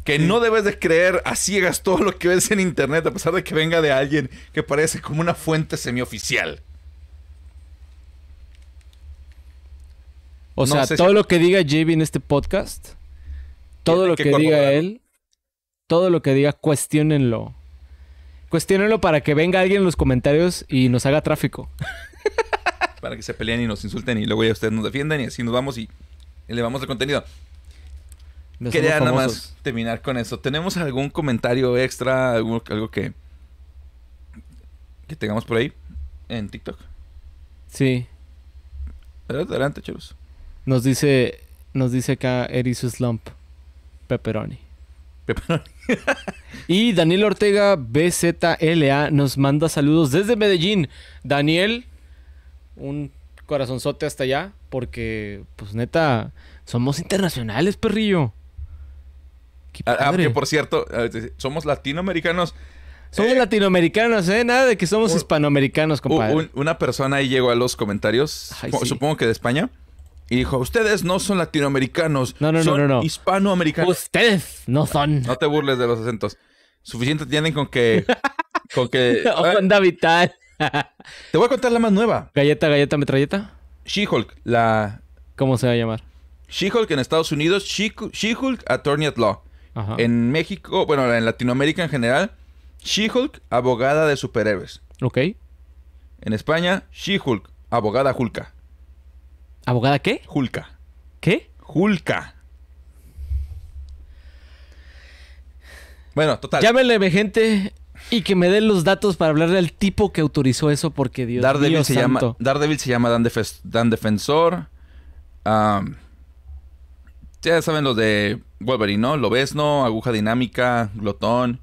A: que no debes de creer a ciegas todo lo que ves en internet, a pesar de que venga de alguien que parece como una fuente semioficial. O sea, todo lo
B: que diga JB en este podcast, todo lo que, diga él, todo lo que diga, cuestionenlo. Cuestiónenlo para que venga alguien en los comentarios y nos haga tráfico.
A: para que se peleen y nos insulten y luego ya ustedes nos defiendan y así nos vamos y elevamos el contenido. Quería nada más terminar con eso. ¿Tenemos algún comentario extra? Algo, que, que tengamos por ahí en TikTok? Sí. Adelante, adelante
B: chavos. Nos dice, nos dice acá Erizo Slump. Pepperoni. Pepperoni. y Daniel Ortega BZLA nos manda saludos desde Medellín. Daniel, un corazonzote hasta allá, porque, pues neta, somos internacionales, perrillo.
A: Ah, ah que por cierto, somos latinoamericanos.
B: Somos eh, latinoamericanos, ¿eh? Nada de que somos hispanoamericanos,
A: compadre. una persona ahí llegó a los comentarios, supongo que de España, y dijo, ustedes no son latinoamericanos, no, no, son no, no, hispanoamericanos. Ustedes no son. No te burles de los acentos. Suficiente tienen con que... con que...
B: Oh, vital. te voy a contar la más nueva. Galleta, galleta, metralleta.
A: She-Hulk, la... ¿Cómo se va a llamar? She-Hulk en Estados Unidos, She-Hulk Attorney at Law. En México, bueno, en Latinoamérica en general, She-Hulk, abogada de superhéroes. Ok. En España, She-Hulk, abogada Hulka. ¿Abogada qué? Hulka. ¿Qué? Hulka.
B: Bueno, total. Llámenle, gente, y que me den los datos para hablarle al tipo que autorizó eso, porque Dios, Daredevil se llama
A: se llama Dan, Defensor. Ah... Ya saben los de Wolverine, ¿no? Lobesno, Aguja Dinámica, Glotón.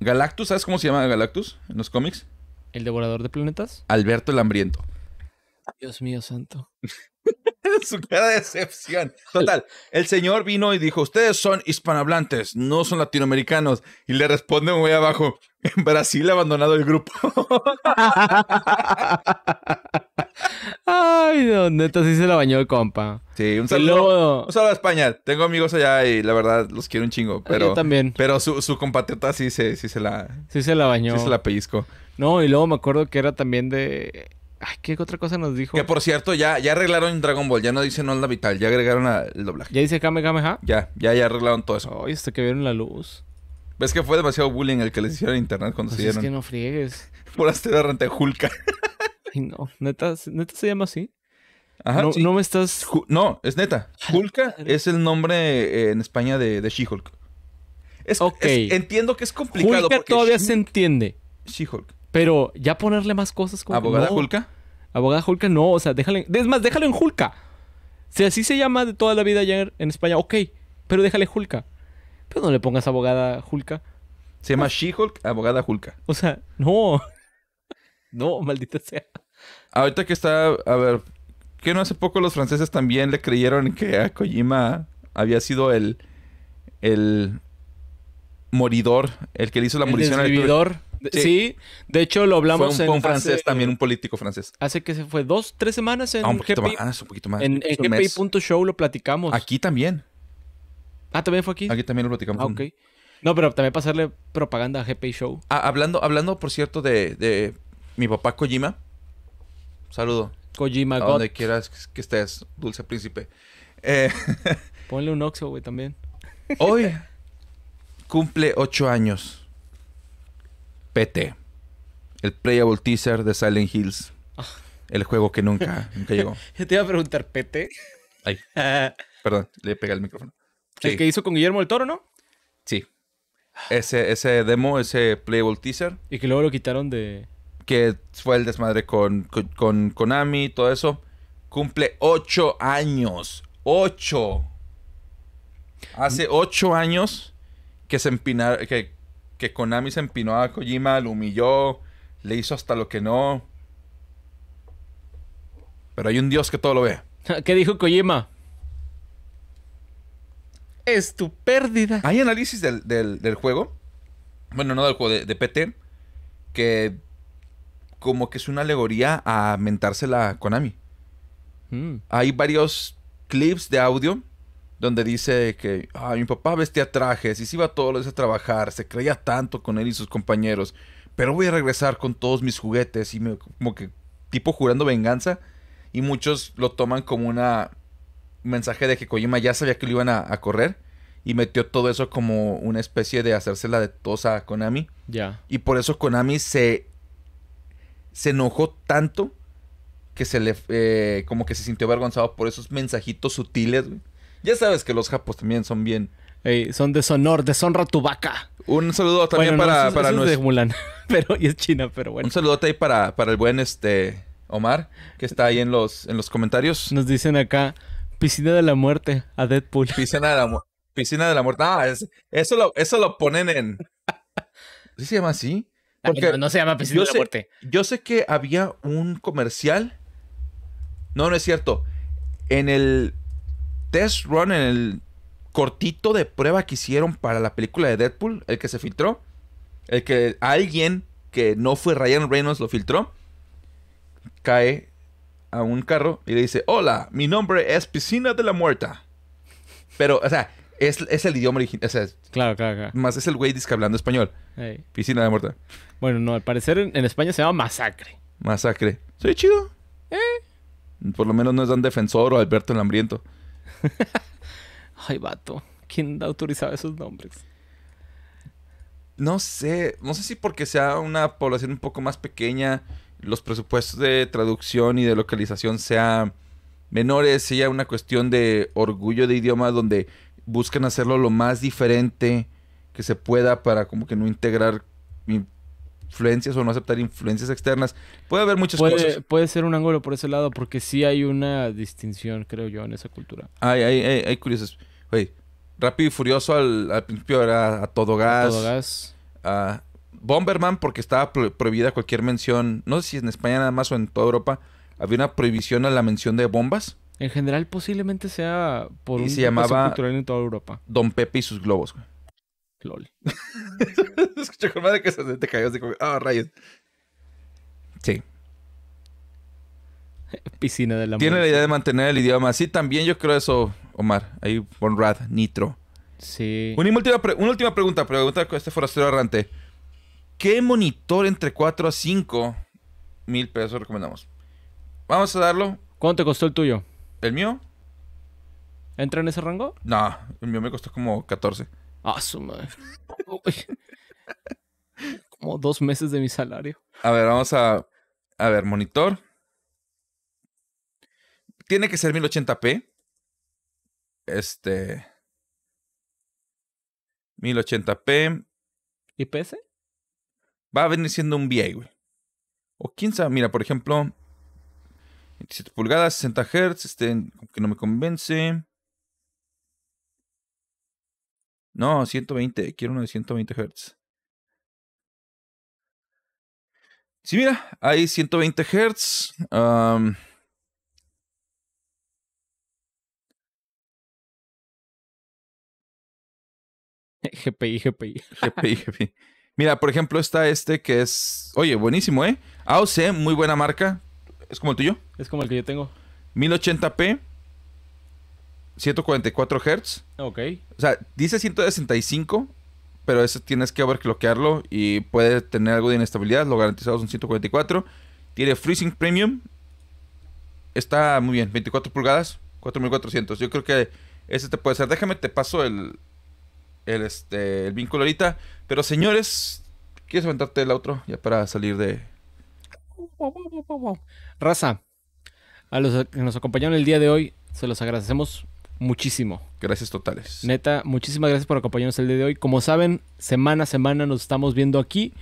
A: Galactus, ¿sabes cómo se llama Galactus en los cómics? ¿El devorador de planetas? Alberto el Hambriento.
B: Dios mío santo.
A: su cara de decepción. Total, el señor vino y dijo, ustedes son hispanohablantes, no son latinoamericanos. Y le responde muy abajo, en Brasil ha abandonado el grupo.
B: Ay, no, neta, sí se la bañó el compa.
A: Sí, un saludo. Un saludo a España. Tengo amigos allá y la verdad los quiero un chingo. Pero, también. Pero su, compatriota sí se, sí se la...
B: Sí se la bañó. Sí se la pellizco. No, y luego me acuerdo que era también de Ay, ¿qué otra cosa
A: nos dijo? Que por cierto, ya, ya arreglaron Dragon Ball, ya no dice dicen la Vital, ya agregaron el doblaje. ¿Ya dice Kamehameha? Ya, ya, ya arreglaron todo eso. Ay, hasta que vieron la luz. ¿Ves que fue demasiado bullying el que les hicieron en internet cuando pues se es que
B: no friegues.
A: Por de renta Julka.
B: Ay, no. ¿Neta, se llama así?
A: Ajá. no, me estás... no, es neta. Hulka es el nombre eh, en España de, She-Hulk.
B: Es, Ok. entiendo
A: que es complicado. Julka todavía
B: se entiende. She-Hulk. Pero ya ponerle más cosas como. ¿Abogada Julka? Abogada Julka no, o sea, déjale. Es más, déjalo en Julka. Si así se llama de toda la vida ayer en España, ok, pero déjale Julka. Pero no le pongas abogada Julka.
A: Se llama She-Hulk, abogada Julka.
B: O sea, no.
A: no, maldita sea. Ahorita que está, a ver, que no hace poco los franceses también le creyeron que a Kojima había sido el el moridor, el que le hizo la el moridor? sí. de hecho lo hablamos fue un, en. francés también, un político francés.
B: Hace que se fue dos, tres semanas en. Ah, un poquito más. En, GPI.show lo platicamos. Aquí también. Ah, también fue aquí. Aquí también lo platicamos. Ah, ok. No, pero también pasarle propaganda a GPI Show.
A: Ah, hablando, hablando, por cierto, de, mi papá Kojima. Saludo. Kojima, a donde quieras que estés, dulce príncipe. Eh, Ponle un oxo, güey, también. Hoy cumple ocho años. PT, el playable teaser de Silent Hills, ah. el juego que nunca, llegó. Yo te iba a preguntar, Pete, perdón, le pegué el micrófono. ¿El que
B: hizo con Guillermo el Toro, no?
A: Sí. Ese, ese demo, ese playable teaser. Y que luego lo quitaron de... Que fue el desmadre con, con, Konami y todo eso. Cumple ocho años. ¡Ocho! Hace mm. ocho años que se empinaron... Que que Konami se empinó a Kojima, lo humilló, le hizo hasta lo que no. Pero hay un Dios que todo lo ve. ¿Qué dijo Kojima? Es tu pérdida. Hay análisis del, juego. Bueno, no del juego, de, PT. Que como que es una alegoría a mentársela a Konami. Mm. Hay varios clips de audio donde dice que Ay, mi papá vestía trajes y se iba todos los días a trabajar, se creía tanto con él y sus compañeros, pero voy a regresar con todos mis juguetes y me, como que tipo jurando venganza y muchos lo toman como una mensaje de que Kojima ya sabía que lo iban a, correr y metió todo eso como una especie de hacérsela de tosa a Konami. Ya. Y por eso Konami se se enojó tanto que se le eh, como que se sintió avergonzado por esos mensajitos sutiles, ya sabes que los japos también son bien. son deshonor, deshonra tu vaca. Un saludo también para, nuestro... es de
B: Mulan, pero y es China,
A: pero bueno. Un saludote ahí para, el buen este Omar, que está ahí en los, en los comentarios. Nos dicen acá, piscina de la muerte a Deadpool. Piscina de la muerte. Ah, eso, lo, eso lo ponen en. ¿Sí se llama así? Ah, Porque no, se llama Piscina de la Muerte. Yo sé que había un comercial. No, no es cierto. En el test run, en el cortito de prueba que hicieron para la película de Deadpool, el que se filtró, el que alguien que no fue Ryan Reynolds lo filtró, cae a un carro y le dice, hola, mi nombre es Piscina de la Muerta. Pero, o sea, es, el idioma original. claro, claro, claro. Más es el güey disque hablando español. Piscina de la Muerta. Bueno, no, al parecer en, en España se llama Masacre. Masacre. Soy chido. ¿Eh? Por lo menos no es Dan Defensor o Alberto el Hambriento.
B: Ay, vato. ¿Quién autorizaba esos nombres?
A: No sé. No sé si porque sea una población un poco más pequeña, los presupuestos de traducción y de localización sean menores, sea una cuestión de orgullo de idioma donde buscan hacerlo lo más diferente que se pueda para como que no integrar influencias o no aceptar influencias externas. Puede haber muchas puede, cosas. Puede ser un ángulo por ese
B: lado, porque sí hay una distinción, creo yo, en esa cultura.
A: Hay, hay, hay, curiosos. Rápido y Furioso al, principio era a todo gas. A todo gas. Bomberman, porque estaba prohibida cualquier mención, no sé si en España nada más o en toda Europa, había una prohibición a la mención de bombas.
B: En general, posiblemente sea por un se llamaba cultural en toda Europa.
A: Don Pepe y sus globos, güey. LOL. Escuché con madre que se te cayó así como, ah, rayos. Sí.
B: Piscina de la Tiene la idea de
A: mantener el idioma. Sí, también yo creo eso, Omar. Ahí, Bonrad, Nitro. Sí. Una última, una última pregunta, pregunta con este forastero errante. ¿Qué monitor entre 4 a 5 mil pesos recomendamos? Vamos a darlo. ¿Cuánto te costó el tuyo? ¿El mío? ¿Entra en ese rango? No, el mío me costó como 14. Ah,
B: Como dos meses de mi salario.
A: A ver, vamos a. A ver, monitor. Tiene que ser 1080p. Este. 1080p. ¿Y PC? Va a venir siendo un VA, güey. O quién sabe, mira, por ejemplo, 27 pulgadas, 60 Hz, este, que no me convence. No, 120, quiero uno de 120 Hz. Sí, mira, hay 120 Hz. GPI, GPI. GPI, GPI. Mira, por ejemplo, está este que es. Oye, buenísimo, ¿eh? AOC, muy buena marca. ¿Es como el tuyo? Es como el que yo tengo. 1080p. 144 Hz. Ok. O sea, dice 165, pero eso tienes que bloquearlo y puede tener algo de inestabilidad. Lo garantizado son 144. Tiene Freezing Premium. Está muy bien, 24 pulgadas, 4400. Yo creo que ese te puede ser. Déjame, te paso el, el, este, el vínculo ahorita. Pero señores, ¿quieres aventarte el otro ya para salir de... Raza,
B: a los que nos acompañaron el día de hoy, se los agradecemos muchísimo.
A: Gracias totales.
B: Neta, muchísimas gracias por acompañarnos el día de hoy. Como saben, semana a semana nos estamos viendo aquí.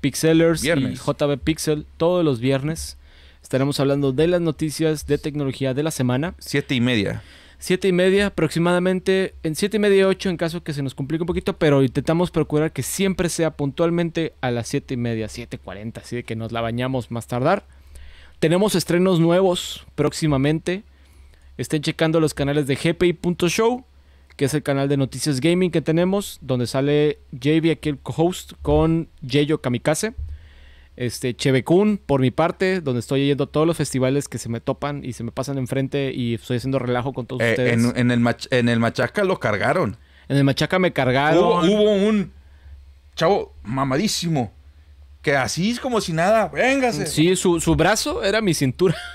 B: Pixelers viernes. y JB Pixel todos los viernes. Estaremos hablando de las noticias de tecnología de la semana. Siete y media. Siete y media aproximadamente. En siete y media, ocho en caso que se nos complique un poquito, pero intentamos procurar que siempre sea puntualmente a las siete y media, siete cuarenta, así de que nos la bañamos más tardar. Tenemos estrenos nuevos próximamente estén checando los canales de gpi.show, que es el canal de noticias gaming que tenemos, donde sale JB aquí el host con Yeyo Kamikaze. Este, Chevecun, por mi parte, donde estoy yendo a todos los festivales que se me topan y se me pasan enfrente y estoy haciendo relajo con todos eh, ustedes.
A: En, el en el Machaca lo
B: cargaron. En el Machaca me cargaron.
A: Hubo, un chavo mamadísimo
B: que así es como si nada, véngase. Sí, su brazo era mi cintura.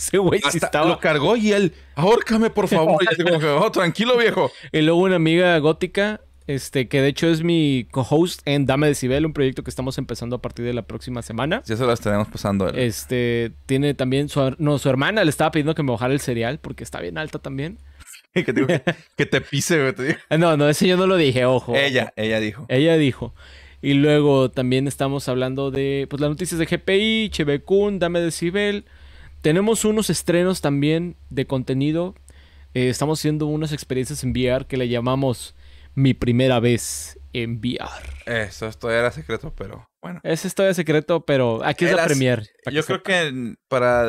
B: Ese güey sí estaba... Lo cargó y él, ahórcame por favor. y como que, oh, tranquilo viejo. Y luego una amiga gótica, este, que de hecho es mi co-host en Dame de Decibel, un proyecto que estamos empezando a partir de la próxima semana. Ya se lo
A: estaremos pasando.
B: Este, tiene también su, no, su hermana le estaba pidiendo que me bajara el cereal porque está bien alta también. que, te, pise, güey. no, no, ese yo no lo dije, ojo. Ella, ella dijo. Ella dijo. Y luego también estamos hablando de pues, las noticias de GPI, Chevecún... Dame de Decibel. Tenemos unos estrenos también de contenido. Eh, estamos haciendo unas experiencias en VR que le llamamos Mi primera vez en VR.
A: Eso esto era secreto, pero
B: bueno. Ese es todavía secreto, pero aquí es la premier. Yo creo
A: que para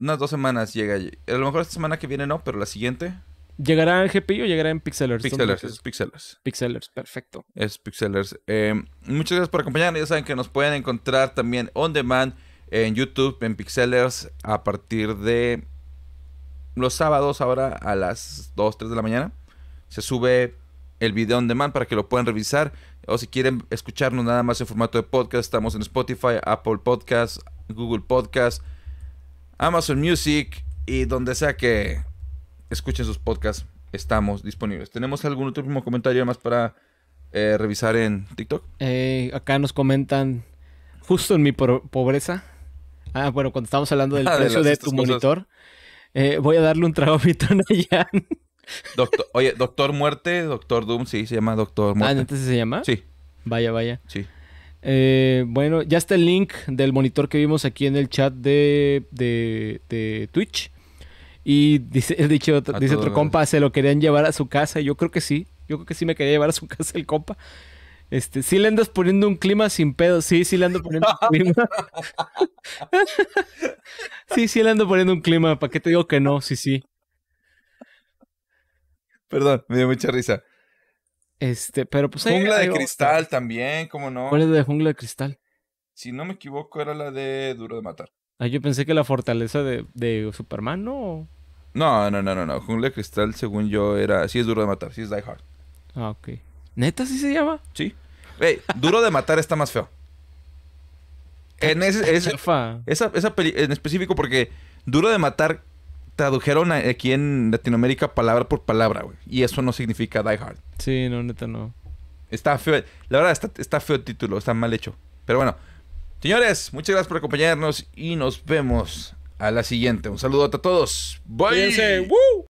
A: unas dos semanas llega. A lo mejor esta semana que viene no, pero la siguiente.
B: ¿Llegará en GPI o llegará en Pixelers? Pixelers, es
A: Pixelers.
B: Pixelers, perfecto.
A: Es Pixelers. Eh, muchas gracias por acompañarnos. Ya saben que nos pueden encontrar también on demand en YouTube, en Pixelers, a partir de los sábados ahora a las 2, 3 de la mañana. Se sube el video on demand para que lo puedan revisar. O si quieren escucharnos nada más en formato de podcast, estamos en Spotify, Apple Podcast, Google Podcast, Amazon Music y donde sea que escuchen sus podcasts, estamos disponibles. ¿Tenemos algún último comentario más para eh, revisar en TikTok? Eh, acá nos comentan,
B: justo en mi pobreza, Ah, bueno, cuando estábamos hablando del ah, precio de, tu monitor, eh, voy a darle un trago a mi
A: oye, Doctor Muerte, Doctor Doom, sí, se llama Doctor ah, Muerte. Ah, entonces se llama. Sí. Vaya, vaya. Sí. Eh,
B: bueno, ya está el link del monitor que vimos aquí en el chat de, Twitch. Y dice, dicho, dice otro compa, se lo querían llevar a su casa. Yo creo que sí. Yo creo que sí me quería llevar a su casa el compa. Este, sí le andas poniendo un clima sin pedo. Sí, sí le ando poniendo un clima. sí, sí le ando poniendo un clima. ¿Para qué te digo que no? Sí, sí.
A: Perdón, me dio mucha
B: risa. Este, pero pues. Jungla de
A: cristal también, ¿cómo no? ¿Cuál es de
B: jungla de cristal?
A: Si no me equivoco, era la de Duro de Matar.
B: Ah, yo pensé que la fortaleza de,
A: Superman, ¿no? No, no, no, no, no. Jungla de cristal, según yo, era. Sí es Duro de Matar, sí es Die Hard. Ah, ok. ¿Neta sí se llama? Sí. Duro de Matar está más feo. En, ese, esa, en específico porque Duro de Matar tradujeron aquí en Latinoamérica palabra por palabra, güey. Y eso no significa Die Hard. Sí, no, neta no. Está feo. La verdad, está, feo el título, está mal hecho. Pero bueno, señores, muchas gracias por acompañarnos y nos vemos a la siguiente. Un saludo a todos. Bye.